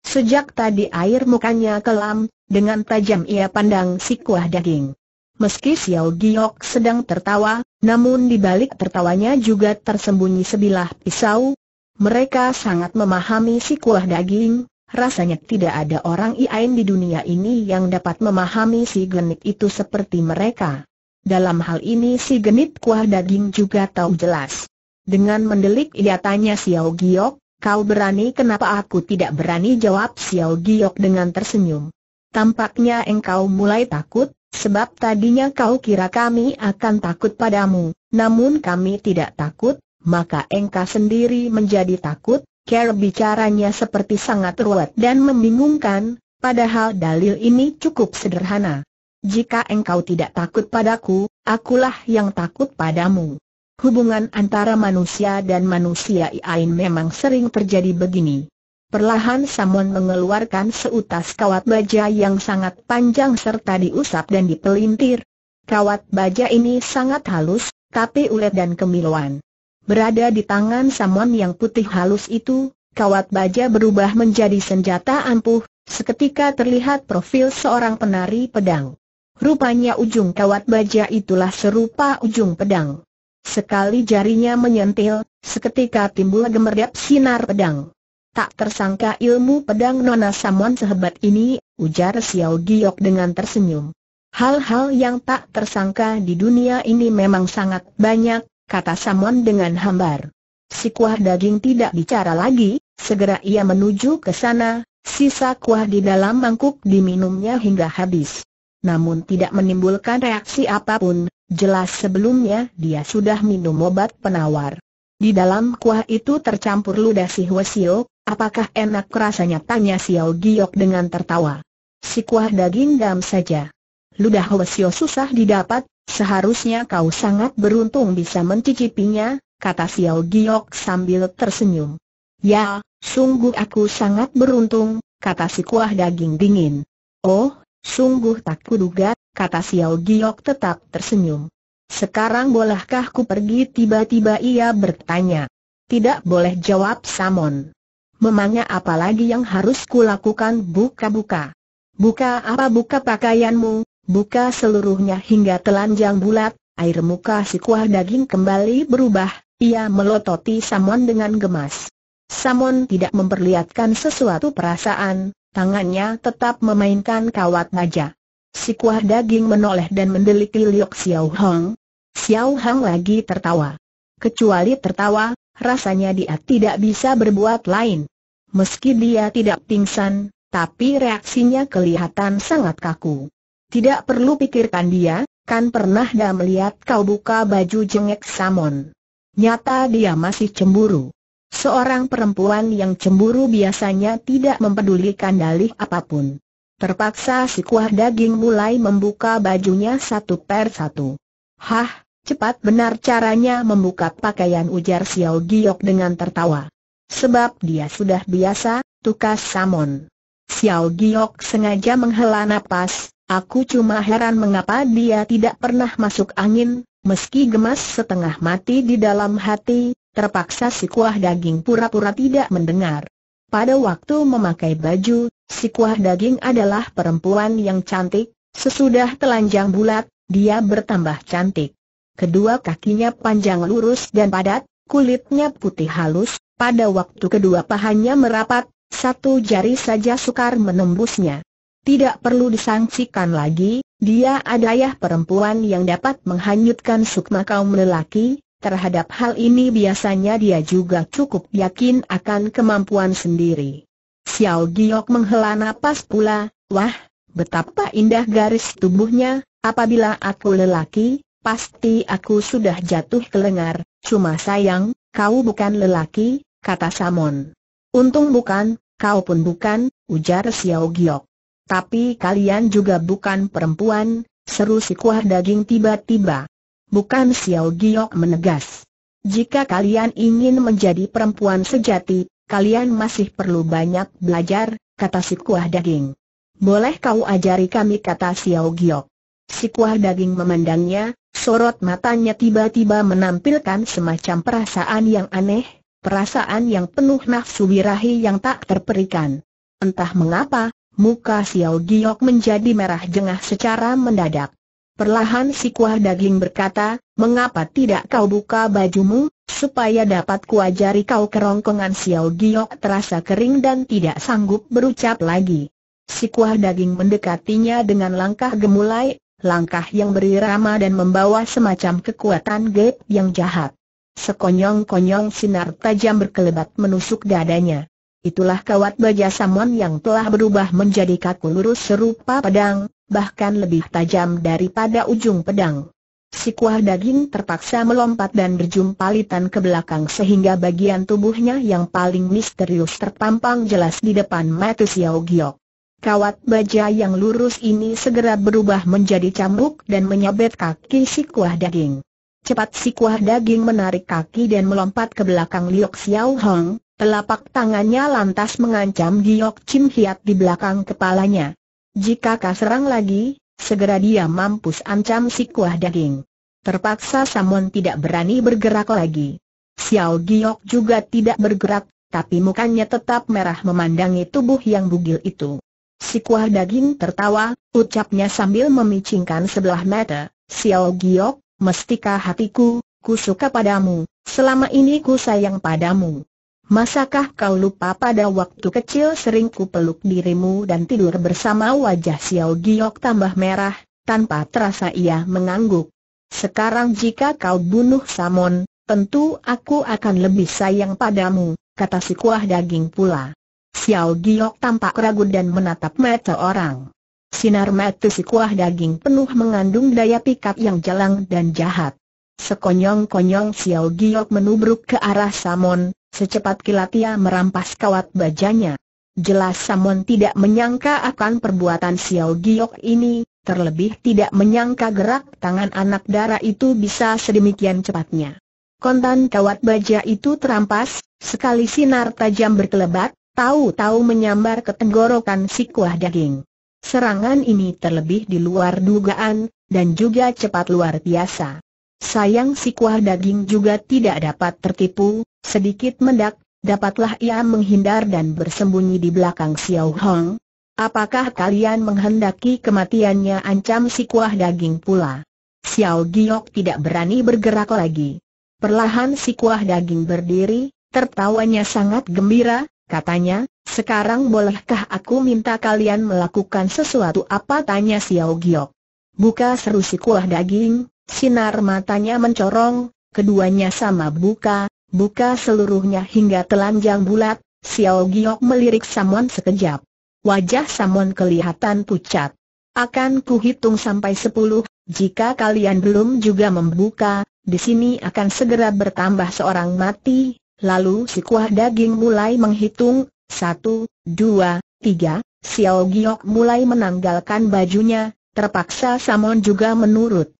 Sejak tadi air mukanya kelam, dengan tajam ia pandang si kuah daging. Meski Xiao Giok sedang tertawa, namun di balik tertawanya juga tersembunyi sebilah pisau. Mereka sangat memahami si kuah daging, Rasanya tidak ada orang iain di dunia ini yang dapat memahami si genit itu seperti mereka. Dalam hal ini si genit kuah daging juga tahu jelas. Dengan mendelik ia tanya Xiao Giok, kau berani kenapa aku tidak berani jawab Xiao Giok dengan tersenyum. Tampaknya engkau mulai takut, sebab tadinya kau kira kami akan takut padamu, namun kami tidak takut, maka engkau sendiri menjadi takut, Ker bicaranya seperti sangat ruwet dan membingungkan, padahal dalil ini cukup sederhana. Jika engkau tidak takut padaku, akulah yang takut padamu. Hubungan antara manusia dan manusia iain memang sering terjadi begini. Perlahan Samon mengeluarkan seutas kawat baja yang sangat panjang serta diusap dan dipelintir. Kawat baja ini sangat halus, tapi ulet dan kemiluan berada di tangan Samon yang putih halus itu, kawat baja berubah menjadi senjata ampuh, seketika terlihat profil seorang penari pedang. Rupanya ujung kawat baja itulah serupa ujung pedang. Sekali jarinya menyentil, seketika timbul gemerlap sinar pedang. Tak tersangka ilmu pedang Nona Samon sehebat ini, ujar Xiao Giok dengan tersenyum. Hal-hal yang tak tersangka di dunia ini memang sangat banyak, kata Samon dengan hambar. Si kuah daging tidak bicara lagi, segera ia menuju ke sana, sisa kuah di dalam mangkuk diminumnya hingga habis. Namun tidak menimbulkan reaksi apapun, jelas sebelumnya dia sudah minum obat penawar. Di dalam kuah itu tercampur ludah si Hwasio, apakah enak rasanya tanya Xiao Giok dengan tertawa. Si kuah daging dam saja. Ludah Hwasio susah didapat, Seharusnya kau sangat beruntung bisa mencicipinya, kata Xiao Giok sambil tersenyum. Ya, sungguh aku sangat beruntung, kata si kuah daging dingin. Oh, sungguh tak kuduga, kata Xiao Giok tetap tersenyum. Sekarang bolehkah ku pergi tiba-tiba ia bertanya. Tidak boleh jawab Samon. Memangnya apalagi yang harus kulakukan buka-buka? Buka apa buka pakaianmu, buka seluruhnya hingga telanjang bulat, air muka si kuah daging kembali berubah, ia melototi Samon dengan gemas. Samon tidak memperlihatkan sesuatu perasaan, tangannya tetap memainkan kawat naja. Si kuah daging menoleh dan mendeliki Liok Xiao Hong. Xiao Hong lagi tertawa. Kecuali tertawa, rasanya dia tidak bisa berbuat lain. Meski dia tidak pingsan, tapi reaksinya kelihatan sangat kaku. Tidak perlu pikirkan dia, kan pernah dah melihat kau buka baju jengek Samon. Nyata dia masih cemburu. Seorang perempuan yang cemburu biasanya tidak mempedulikan dalih apapun. Terpaksa si kuah daging mulai membuka bajunya satu per satu. Hah, cepat benar caranya membuka pakaian ujar Xiao Giok dengan tertawa. Sebab dia sudah biasa, tukas Samon. Xiao Giok sengaja menghela napas, Aku cuma heran mengapa dia tidak pernah masuk angin, meski gemas setengah mati di dalam hati, terpaksa si kuah daging pura-pura tidak mendengar. Pada waktu memakai baju, si kuah daging adalah perempuan yang cantik, sesudah telanjang bulat, dia bertambah cantik. Kedua kakinya panjang lurus dan padat, kulitnya putih halus, pada waktu kedua pahanya merapat, satu jari saja sukar menembusnya. Tidak perlu disangsikan lagi, dia adalah perempuan yang dapat menghanyutkan sukma kaum lelaki, terhadap hal ini biasanya dia juga cukup yakin akan kemampuan sendiri. Xiao Giok menghela nafas pula, wah, betapa indah garis tubuhnya, apabila aku lelaki, pasti aku sudah jatuh ke lengar, cuma sayang, kau bukan lelaki, kata Samon. Untung bukan, kau pun bukan, ujar Xiao Giok. Tapi kalian juga bukan perempuan, seru si kuah daging tiba-tiba. Bukan Xiao Giok menegas. Jika kalian ingin menjadi perempuan sejati, kalian masih perlu banyak belajar, kata si kuah daging. Boleh kau ajari kami kata Xiao Giok. Si kuah daging memandangnya, sorot matanya tiba-tiba menampilkan semacam perasaan yang aneh, perasaan yang penuh nafsu wirahi yang tak terperikan. Entah mengapa, Muka Xiao Giok menjadi merah jengah secara mendadak. Perlahan si kuah daging berkata, mengapa tidak kau buka bajumu, supaya dapat kuajari kau kerongkongan Xiao Giok terasa kering dan tidak sanggup berucap lagi. Si kuah daging mendekatinya dengan langkah gemulai, langkah yang berirama dan membawa semacam kekuatan gap yang jahat. Sekonyong-konyong sinar tajam berkelebat menusuk dadanya. Itulah kawat baja samuan yang telah berubah menjadi kaku lurus serupa pedang, bahkan lebih tajam daripada ujung pedang. Si kuah daging terpaksa melompat dan berjumpalitan ke belakang sehingga bagian tubuhnya yang paling misterius terpampang jelas di depan mata Xiao Giok. Kawat baja yang lurus ini segera berubah menjadi cambuk dan menyabet kaki si kuah daging. Cepat si kuah daging menarik kaki dan melompat ke belakang Liok Xiao Hong, Telapak tangannya lantas mengancam Giok Chim Hiat di belakang kepalanya. Jika kau serang lagi, segera dia mampus ancam si kuah daging. Terpaksa Samon tidak berani bergerak lagi. Xiao Giok juga tidak bergerak, tapi mukanya tetap merah memandangi tubuh yang bugil itu. Si kuah daging tertawa, ucapnya sambil memicingkan sebelah mata, Xiao Giok, mestika hatiku, ku suka padamu, selama ini ku sayang padamu. Masakah kau lupa pada waktu kecil sering peluk dirimu dan tidur bersama wajah Xiao Giok tambah merah, tanpa terasa ia mengangguk. Sekarang jika kau bunuh Samon, tentu aku akan lebih sayang padamu, kata si kuah daging pula. Xiao Giok tampak ragu dan menatap mata orang. Sinar mata si kuah daging penuh mengandung daya pikat yang jelang dan jahat. Sekonyong-konyong Xiao Giok menubruk ke arah Samon, Secepat kilat ia merampas kawat bajanya. Jelas Samon tidak menyangka akan perbuatan Xiao Giok ini, terlebih tidak menyangka gerak tangan anak dara itu bisa sedemikian cepatnya. Kontan kawat baja itu terampas, sekali sinar tajam berkelebat, tahu-tahu menyambar ke tenggorokan si kuah daging. Serangan ini terlebih di luar dugaan, dan juga cepat luar biasa. Sayang si kuah daging juga tidak dapat tertipu, sedikit mendak, dapatlah ia menghindar dan bersembunyi di belakang Xiao Hong. Apakah kalian menghendaki kematiannya ancam si kuah daging pula? Xiao Giok tidak berani bergerak lagi. Perlahan si kuah daging berdiri, tertawanya sangat gembira, katanya, sekarang bolehkah aku minta kalian melakukan sesuatu apa tanya Xiao Giok. Buka seru si kuah daging, Sinar matanya mencorong, keduanya sama buka, buka seluruhnya hingga telanjang bulat, Xiao Giok melirik Samon sekejap. Wajah Samon kelihatan pucat. Akan kuhitung sampai sepuluh, jika kalian belum juga membuka, di sini akan segera bertambah seorang mati, lalu si kuah daging mulai menghitung, satu, dua, tiga, Xiao Giok mulai menanggalkan bajunya, terpaksa Samon juga menurut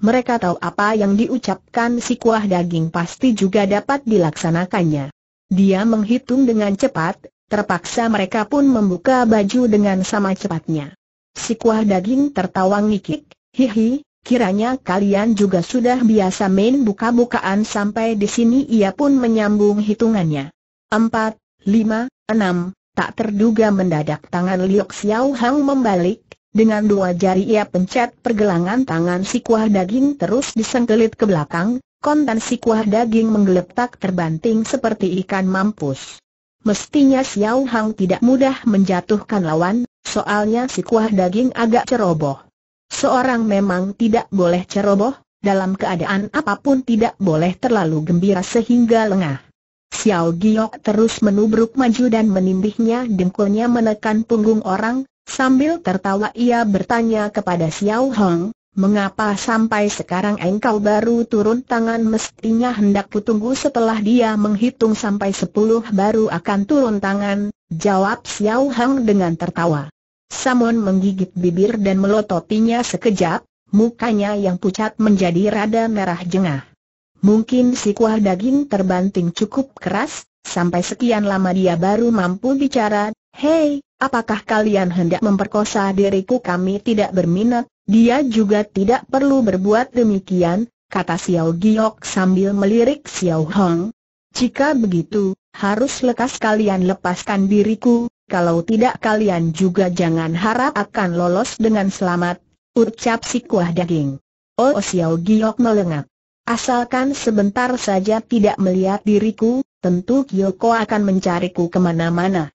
mereka tahu apa yang diucapkan si kuah daging pasti juga dapat dilaksanakannya. Dia menghitung dengan cepat, terpaksa mereka pun membuka baju dengan sama cepatnya. Si kuah daging tertawa ngikik, hihi, kiranya kalian juga sudah biasa main buka-bukaan sampai di sini ia pun menyambung hitungannya. Empat, lima, enam, tak terduga mendadak tangan Liok Xiao Hang membalik, dengan dua jari ia pencet pergelangan tangan si kuah daging terus disengkelit ke belakang, Konten si kuah daging menggeletak terbanting seperti ikan mampus. Mestinya Xiao Hang tidak mudah menjatuhkan lawan, soalnya si kuah daging agak ceroboh. Seorang memang tidak boleh ceroboh, dalam keadaan apapun tidak boleh terlalu gembira sehingga lengah. Xiao Giok terus menubruk maju dan menindihnya, dengkulnya menekan punggung orang, Sambil tertawa ia bertanya kepada Xiao Hong, Mengapa sampai sekarang engkau baru turun tangan mestinya hendak kutunggu setelah dia menghitung sampai sepuluh baru akan turun tangan, jawab Xiao Hong dengan tertawa. Samon menggigit bibir dan melototinya sekejap, mukanya yang pucat menjadi rada merah jengah. Mungkin si kuah daging terbanting cukup keras, sampai sekian lama dia baru mampu bicara, Hei, apakah kalian hendak memperkosa diriku kami tidak berminat, dia juga tidak perlu berbuat demikian, kata Xiao Giok sambil melirik Xiao Hong. Jika begitu, harus lekas kalian lepaskan diriku, kalau tidak kalian juga jangan harap akan lolos dengan selamat, ucap si kuah daging. Oh Xiao Giok melengak. Asalkan sebentar saja tidak melihat diriku, tentu Kyoko akan mencariku kemana-mana.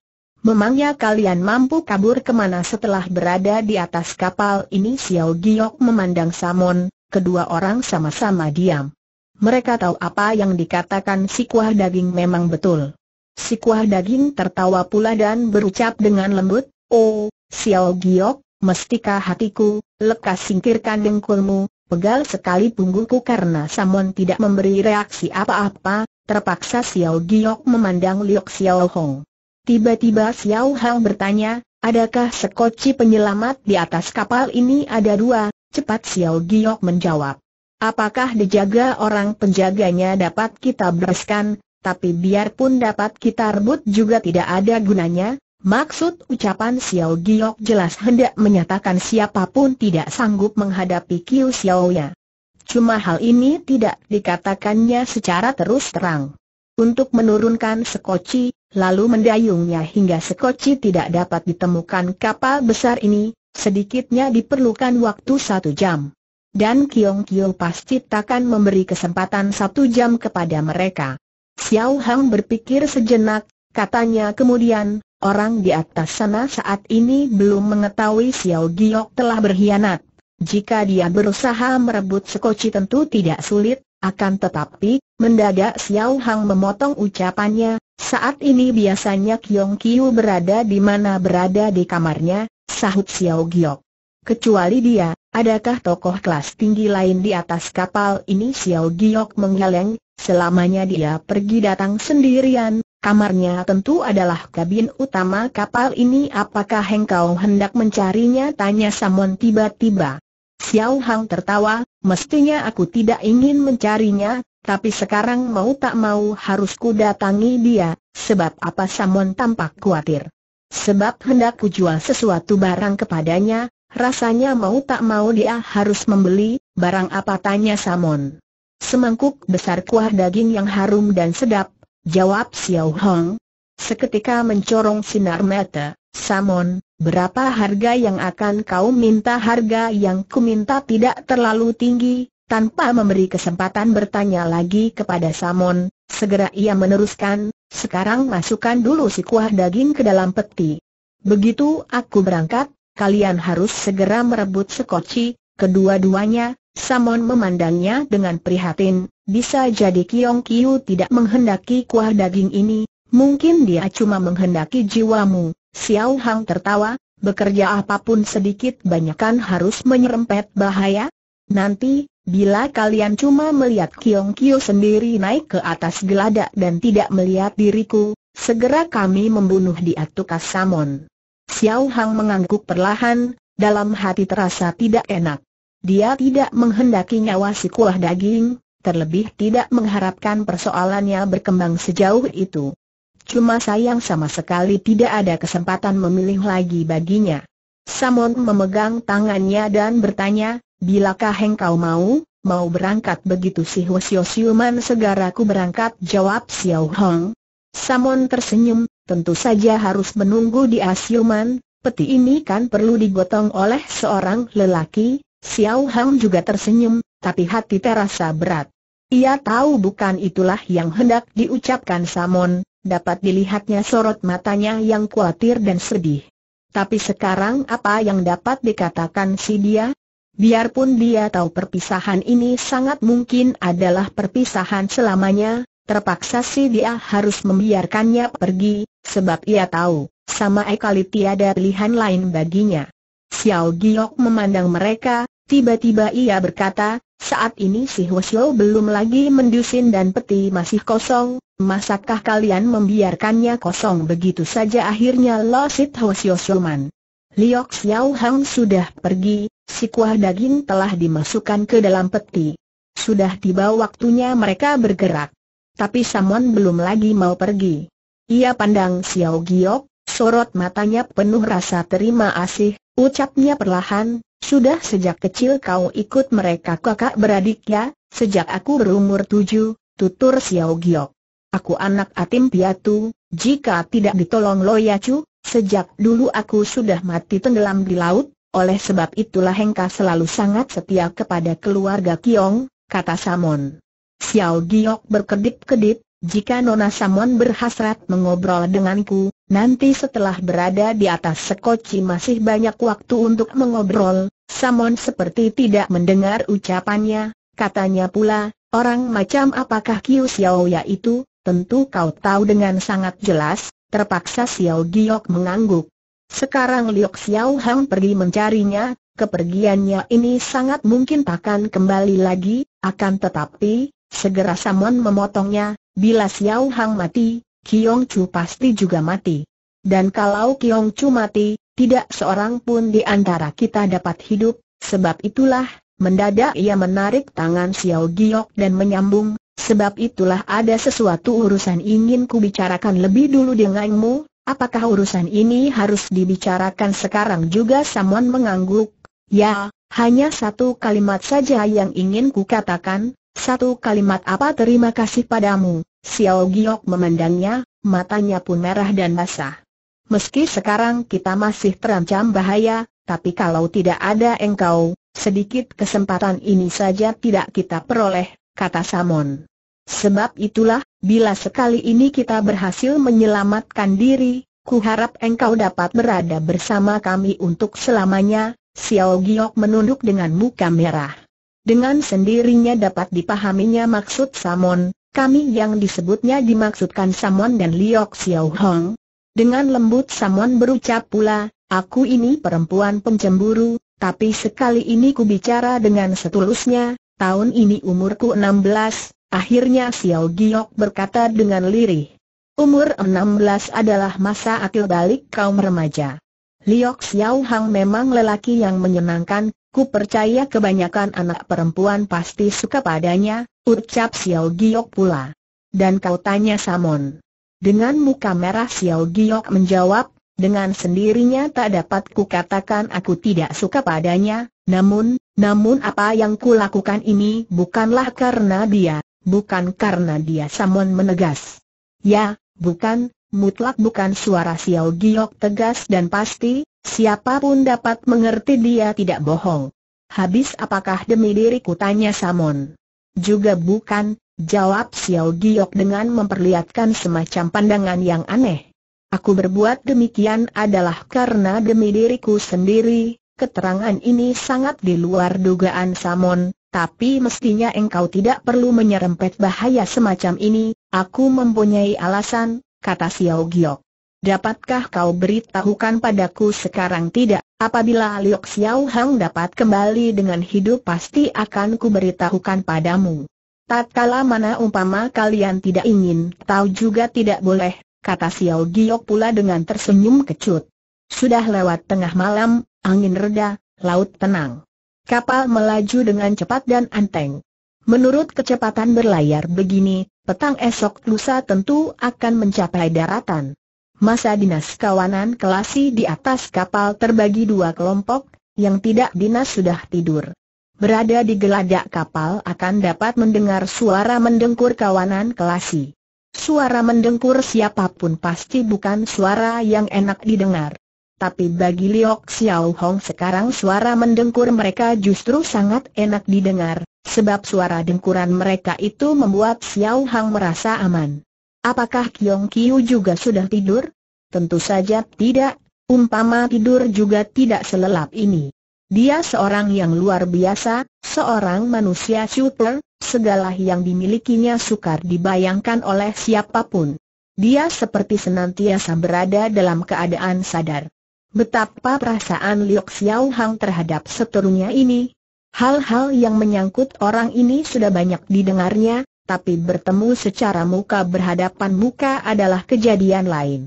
Memangnya kalian mampu kabur kemana setelah berada di atas kapal ini? Xiao Giok memandang Samon, kedua orang sama-sama diam. Mereka tahu apa yang dikatakan si kuah daging memang betul. Si kuah daging tertawa pula dan berucap dengan lembut, Oh, Xiao Giok, mestika hatiku, lekas singkirkan dengkulmu, pegal sekali punggungku karena Samon tidak memberi reaksi apa-apa, terpaksa Xiao Giok memandang Liok Xiao Hong. Tiba-tiba Xiao Hang bertanya, adakah sekoci penyelamat di atas kapal ini ada dua? Cepat Xiao Giok menjawab. Apakah dijaga orang penjaganya dapat kita bereskan, tapi biarpun dapat kita rebut juga tidak ada gunanya? Maksud ucapan Xiao Giok jelas hendak menyatakan siapapun tidak sanggup menghadapi Qiu Xiao ya. Cuma hal ini tidak dikatakannya secara terus terang. Untuk menurunkan sekoci, lalu mendayungnya hingga sekoci tidak dapat ditemukan kapal besar ini, sedikitnya diperlukan waktu satu jam. Dan Kiong Kiong pasti takkan memberi kesempatan satu jam kepada mereka. Xiao Hang berpikir sejenak, katanya kemudian, orang di atas sana saat ini belum mengetahui Xiao Giok telah berkhianat. Jika dia berusaha merebut sekoci tentu tidak sulit, akan tetapi, mendadak Xiao Hang memotong ucapannya, saat ini biasanya Kiong Kiu berada di mana berada di kamarnya, sahut Xiao Giok. Kecuali dia, adakah tokoh kelas tinggi lain di atas kapal ini Xiao Giok menggeleng, selamanya dia pergi datang sendirian, Kamarnya tentu adalah kabin utama kapal ini apakah engkau hendak mencarinya tanya Samon tiba-tiba. Xiao Hang tertawa, mestinya aku tidak ingin mencarinya, tapi sekarang mau tak mau harus ku datangi dia, sebab apa Samon tampak khawatir. Sebab hendak ku jual sesuatu barang kepadanya, rasanya mau tak mau dia harus membeli, barang apa tanya Samon. Semangkuk besar kuah daging yang harum dan sedap, jawab Xiao Hong. Seketika mencorong sinar mata, Samon, berapa harga yang akan kau minta harga yang ku minta tidak terlalu tinggi, tanpa memberi kesempatan bertanya lagi kepada Samon, segera ia meneruskan, sekarang masukkan dulu si kuah daging ke dalam peti. Begitu aku berangkat, kalian harus segera merebut sekoci, kedua-duanya, Samon memandangnya dengan prihatin, bisa jadi Kiong Kiu tidak menghendaki kuah daging ini, mungkin dia cuma menghendaki jiwamu. Xiao Hang tertawa, bekerja apapun sedikit kan harus menyerempet bahaya, Nanti, Bila kalian cuma melihat Kiong Kio sendiri naik ke atas geladak dan tidak melihat diriku, segera kami membunuh di tukas Samon. Xiao Hang mengangguk perlahan, dalam hati terasa tidak enak. Dia tidak menghendaki nyawa si kuah daging, terlebih tidak mengharapkan persoalannya berkembang sejauh itu. Cuma sayang sama sekali tidak ada kesempatan memilih lagi baginya. Samon memegang tangannya dan bertanya, Bilakah engkau mau, mau berangkat begitu si Hwasyo siuman segera ku berangkat jawab Xiao Hong. Samon tersenyum, tentu saja harus menunggu di siuman, peti ini kan perlu digotong oleh seorang lelaki, Xiao Hong juga tersenyum, tapi hati terasa berat. Ia tahu bukan itulah yang hendak diucapkan Samon, dapat dilihatnya sorot matanya yang khawatir dan sedih. Tapi sekarang apa yang dapat dikatakan si dia, Biarpun dia tahu perpisahan ini sangat mungkin adalah perpisahan selamanya, terpaksa sih dia harus membiarkannya pergi, sebab ia tahu, sama ekali tiada pilihan lain baginya. Xiao Giok memandang mereka, tiba-tiba ia berkata, saat ini si Huasio belum lagi mendusin dan peti masih kosong, masakah kalian membiarkannya kosong begitu saja akhirnya losit Huasio Shuman. Liok Xiao Hang sudah pergi, si kuah daging telah dimasukkan ke dalam peti. Sudah tiba waktunya mereka bergerak. Tapi Samon belum lagi mau pergi. Ia pandang Xiao Giok, sorot matanya penuh rasa terima asih, ucapnya perlahan, sudah sejak kecil kau ikut mereka kakak beradik ya, sejak aku berumur tujuh, tutur Xiao Giok. Aku anak atim piatu, jika tidak ditolong Loyacu, Sejak dulu aku sudah mati tenggelam di laut, oleh sebab itulah Hengka selalu sangat setia kepada keluarga Kiong, kata Samon. Xiao Giok berkedip-kedip, jika Nona Samon berhasrat mengobrol denganku, nanti setelah berada di atas sekoci masih banyak waktu untuk mengobrol, Samon seperti tidak mendengar ucapannya, katanya pula, orang macam apakah Kiu Xiao ya itu, tentu kau tahu dengan sangat jelas, Terpaksa Xiao Giok mengangguk. Sekarang Liok Xiao Hang pergi mencarinya, kepergiannya ini sangat mungkin takkan kembali lagi, akan tetapi, segera Samon memotongnya, bila Xiao Hang mati, Kiong Chu pasti juga mati. Dan kalau Kiong Chu mati, tidak seorang pun di antara kita dapat hidup, sebab itulah, mendadak ia menarik tangan Xiao Giok dan menyambung, Sebab itulah ada sesuatu urusan ingin ku bicarakan lebih dulu denganmu, apakah urusan ini harus dibicarakan sekarang juga Samuan mengangguk, ya, hanya satu kalimat saja yang ingin ku katakan. satu kalimat apa terima kasih padamu, Xiao Giok memandangnya, matanya pun merah dan basah. Meski sekarang kita masih terancam bahaya, tapi kalau tidak ada engkau, sedikit kesempatan ini saja tidak kita peroleh, kata Samon. Sebab itulah, bila sekali ini kita berhasil menyelamatkan diri, kuharap engkau dapat berada bersama kami untuk selamanya, Xiao Giok menunduk dengan muka merah. Dengan sendirinya dapat dipahaminya maksud Samon, kami yang disebutnya dimaksudkan Samon dan Liok Xiao Hong. Dengan lembut Samon berucap pula, aku ini perempuan pencemburu, tapi sekali ini ku bicara dengan setulusnya, tahun ini umurku 16, akhirnya Xiao Giok berkata dengan lirih. Umur 16 adalah masa akil balik kaum remaja. Liok Xiao Hang memang lelaki yang menyenangkan, ku percaya kebanyakan anak perempuan pasti suka padanya, ucap Xiao Giok pula. Dan kau tanya Samon. Dengan muka merah Xiao Giok menjawab, dengan sendirinya tak dapat kukatakan aku tidak suka padanya, namun, namun apa yang kulakukan ini bukanlah karena dia, bukan karena dia Samon menegas. Ya, bukan, mutlak bukan suara Xiao Giok tegas dan pasti, siapapun dapat mengerti dia tidak bohong. Habis apakah demi diriku tanya Samon? Juga bukan, jawab Xiao Giok dengan memperlihatkan semacam pandangan yang aneh. Aku berbuat demikian adalah karena demi diriku sendiri, keterangan ini sangat di luar dugaan Samon, tapi mestinya engkau tidak perlu menyerempet bahaya semacam ini, aku mempunyai alasan, kata Xiao Giok. Dapatkah kau beritahukan padaku sekarang tidak? Apabila Liok Xiao Hang dapat kembali dengan hidup pasti akan kuberitahukan padamu. Tak Tatkala mana umpama kalian tidak ingin tahu juga tidak boleh, kata Xiao Giok pula dengan tersenyum kecut. Sudah lewat tengah malam, angin reda, laut tenang. Kapal melaju dengan cepat dan anteng. Menurut kecepatan berlayar begini, petang esok lusa tentu akan mencapai daratan. Masa dinas kawanan kelasi di atas kapal terbagi dua kelompok, yang tidak dinas sudah tidur. Berada di geladak kapal akan dapat mendengar suara mendengkur kawanan kelasi. Suara mendengkur siapapun pasti bukan suara yang enak didengar. Tapi bagi Liok Xiao Hong sekarang suara mendengkur mereka justru sangat enak didengar, sebab suara dengkuran mereka itu membuat Xiao Hong merasa aman. Apakah Kiong Kiu juga sudah tidur? Tentu saja tidak, umpama tidur juga tidak selelap ini. Dia seorang yang luar biasa, seorang manusia super, segala yang dimilikinya sukar dibayangkan oleh siapapun. Dia seperti senantiasa berada dalam keadaan sadar. Betapa perasaan Liu Xiaohang terhadap seterunya ini. Hal-hal yang menyangkut orang ini sudah banyak didengarnya, tapi bertemu secara muka berhadapan muka adalah kejadian lain.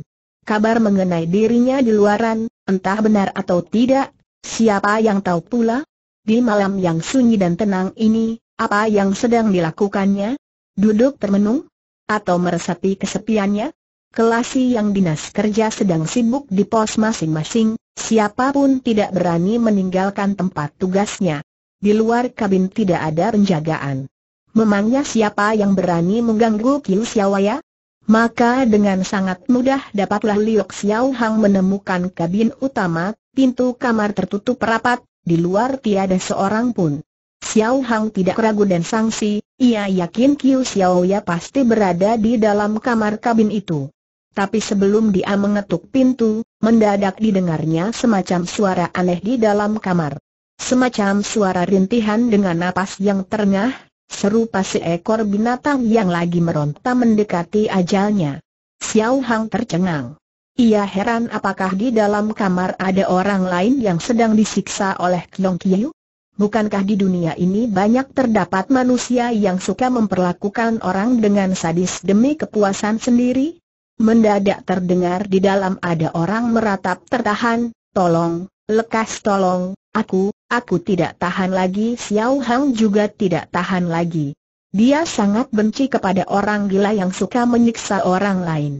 Kabar mengenai dirinya di luaran, entah benar atau tidak, Siapa yang tahu pula? Di malam yang sunyi dan tenang ini, apa yang sedang dilakukannya? Duduk termenung? Atau meresapi kesepiannya? Kelasi yang dinas kerja sedang sibuk di pos masing-masing, siapapun tidak berani meninggalkan tempat tugasnya. Di luar kabin tidak ada penjagaan. Memangnya siapa yang berani mengganggu Kiu Siawaya? Maka dengan sangat mudah dapatlah Liu Xiaohang menemukan kabin utama Pintu kamar tertutup rapat, di luar tiada seorang pun. Xiao Hang tidak ragu dan sangsi, ia yakin Qiu Xiao Ya pasti berada di dalam kamar kabin itu. Tapi sebelum dia mengetuk pintu, mendadak didengarnya semacam suara aneh di dalam kamar. Semacam suara rintihan dengan napas yang terengah, serupa seekor binatang yang lagi meronta mendekati ajalnya. Xiao Hang tercengang. Ia heran apakah di dalam kamar ada orang lain yang sedang disiksa oleh Kiong Kiyu? Bukankah di dunia ini banyak terdapat manusia yang suka memperlakukan orang dengan sadis demi kepuasan sendiri? Mendadak terdengar di dalam ada orang meratap tertahan, tolong, lekas tolong, aku, aku tidak tahan lagi Xiao Hang juga tidak tahan lagi. Dia sangat benci kepada orang gila yang suka menyiksa orang lain.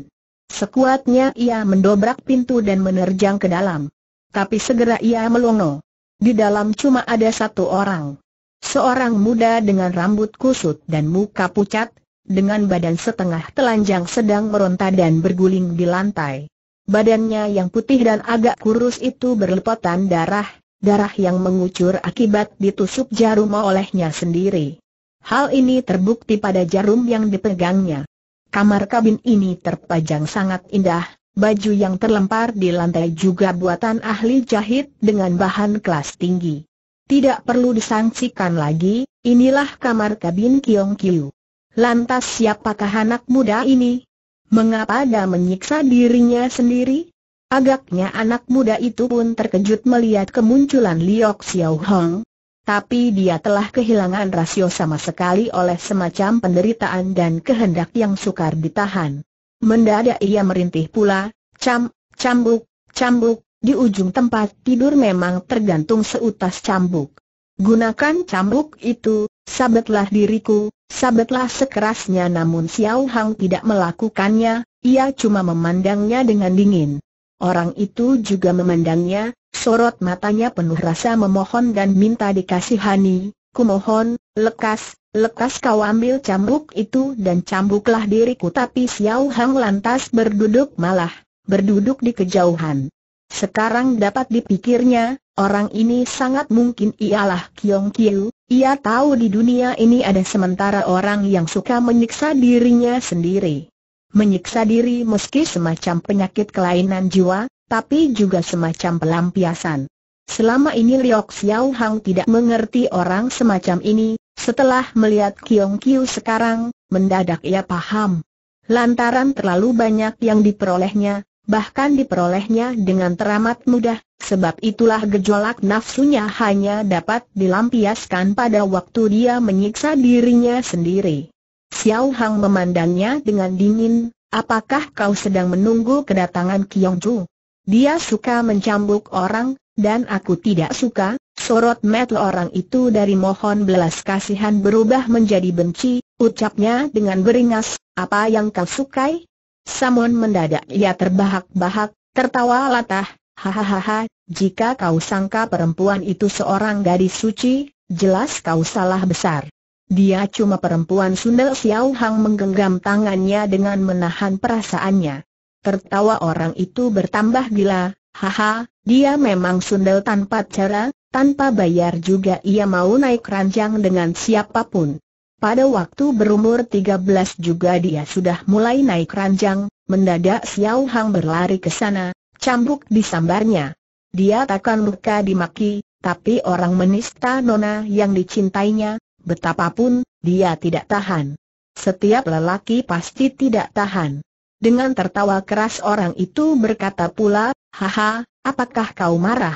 Sekuatnya ia mendobrak pintu dan menerjang ke dalam. Tapi segera ia melongo. Di dalam cuma ada satu orang. Seorang muda dengan rambut kusut dan muka pucat, dengan badan setengah telanjang sedang meronta dan berguling di lantai. Badannya yang putih dan agak kurus itu berlepotan darah, darah yang mengucur akibat ditusuk jarum olehnya sendiri. Hal ini terbukti pada jarum yang dipegangnya. Kamar kabin ini terpajang sangat indah, baju yang terlempar di lantai juga buatan ahli jahit dengan bahan kelas tinggi. Tidak perlu disangsikan lagi, inilah kamar kabin Kiong Kiu. Lantas siapakah anak muda ini? Mengapa dia menyiksa dirinya sendiri? Agaknya anak muda itu pun terkejut melihat kemunculan Liok Xiao Hong, tapi dia telah kehilangan rasio sama sekali oleh semacam penderitaan dan kehendak yang sukar ditahan. Mendadak ia merintih pula, cam, cambuk, cambuk, di ujung tempat tidur memang tergantung seutas cambuk. Gunakan cambuk itu, sabetlah diriku, sabetlah sekerasnya namun Xiao Hang tidak melakukannya, ia cuma memandangnya dengan dingin. Orang itu juga memandangnya, sorot matanya penuh rasa memohon dan minta dikasihani, kumohon, lekas, lekas kau ambil cambuk itu dan cambuklah diriku tapi Xiao Hang lantas berduduk malah, berduduk di kejauhan. Sekarang dapat dipikirnya, orang ini sangat mungkin ialah Kiong Kiu, ia tahu di dunia ini ada sementara orang yang suka menyiksa dirinya sendiri menyiksa diri meski semacam penyakit kelainan jiwa, tapi juga semacam pelampiasan. Selama ini Liok Xiao Hang tidak mengerti orang semacam ini, setelah melihat Kiong Kiu sekarang, mendadak ia paham. Lantaran terlalu banyak yang diperolehnya, bahkan diperolehnya dengan teramat mudah, sebab itulah gejolak nafsunya hanya dapat dilampiaskan pada waktu dia menyiksa dirinya sendiri. Xiao Hang memandangnya dengan dingin, apakah kau sedang menunggu kedatangan Kiong Ju? Dia suka mencambuk orang, dan aku tidak suka, sorot mata orang itu dari mohon belas kasihan berubah menjadi benci, ucapnya dengan beringas, apa yang kau sukai? Samun mendadak ia terbahak-bahak, tertawa latah, hahaha, jika kau sangka perempuan itu seorang gadis suci, jelas kau salah besar. Dia cuma perempuan Sunda Xiao Hang menggenggam tangannya dengan menahan perasaannya. Tertawa orang itu bertambah gila, haha, dia memang sundel tanpa cara, tanpa bayar juga ia mau naik ranjang dengan siapapun. Pada waktu berumur 13 juga dia sudah mulai naik ranjang, mendadak Xiao Hang berlari ke sana, cambuk disambarnya. Dia takkan luka dimaki, tapi orang menista nona yang dicintainya, betapapun, dia tidak tahan. Setiap lelaki pasti tidak tahan. Dengan tertawa keras orang itu berkata pula, Haha, apakah kau marah?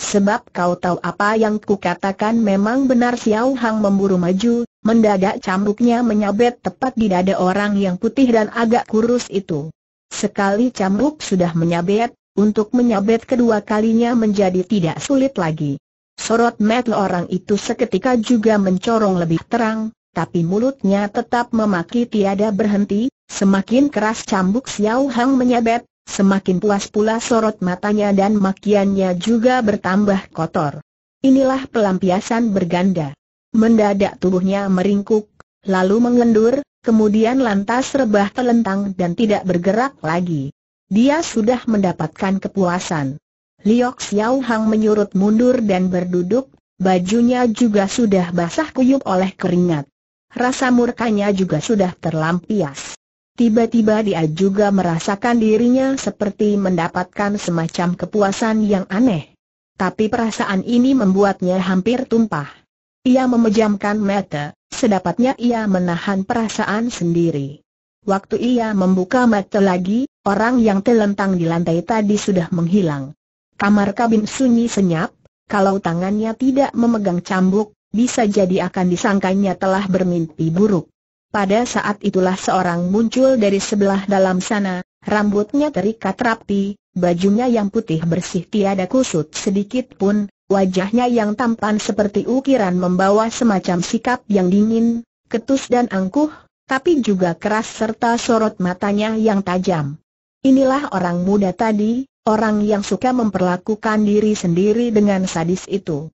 Sebab kau tahu apa yang kukatakan memang benar Xiao Hang memburu maju, mendadak cambuknya menyabet tepat di dada orang yang putih dan agak kurus itu. Sekali cambuk sudah menyabet, untuk menyabet kedua kalinya menjadi tidak sulit lagi. Sorot mata orang itu seketika juga mencorong lebih terang, tapi mulutnya tetap memaki tiada berhenti, semakin keras cambuk Xiao Hang menyabet, semakin puas pula sorot matanya dan makiannya juga bertambah kotor. Inilah pelampiasan berganda. Mendadak tubuhnya meringkuk, lalu mengendur, kemudian lantas rebah telentang dan tidak bergerak lagi. Dia sudah mendapatkan kepuasan. Liok Xiao Hang menyurut mundur dan berduduk, bajunya juga sudah basah kuyup oleh keringat. Rasa murkanya juga sudah terlampias. Tiba-tiba dia juga merasakan dirinya seperti mendapatkan semacam kepuasan yang aneh. Tapi perasaan ini membuatnya hampir tumpah. Ia memejamkan mata, sedapatnya ia menahan perasaan sendiri. Waktu ia membuka mata lagi, orang yang telentang di lantai tadi sudah menghilang. Kamar kabin sunyi senyap, kalau tangannya tidak memegang cambuk, bisa jadi akan disangkanya telah bermimpi buruk. Pada saat itulah seorang muncul dari sebelah dalam sana, rambutnya terikat rapi, bajunya yang putih bersih tiada kusut sedikit pun, wajahnya yang tampan seperti ukiran membawa semacam sikap yang dingin, ketus dan angkuh, tapi juga keras serta sorot matanya yang tajam. Inilah orang muda tadi, orang yang suka memperlakukan diri sendiri dengan sadis itu.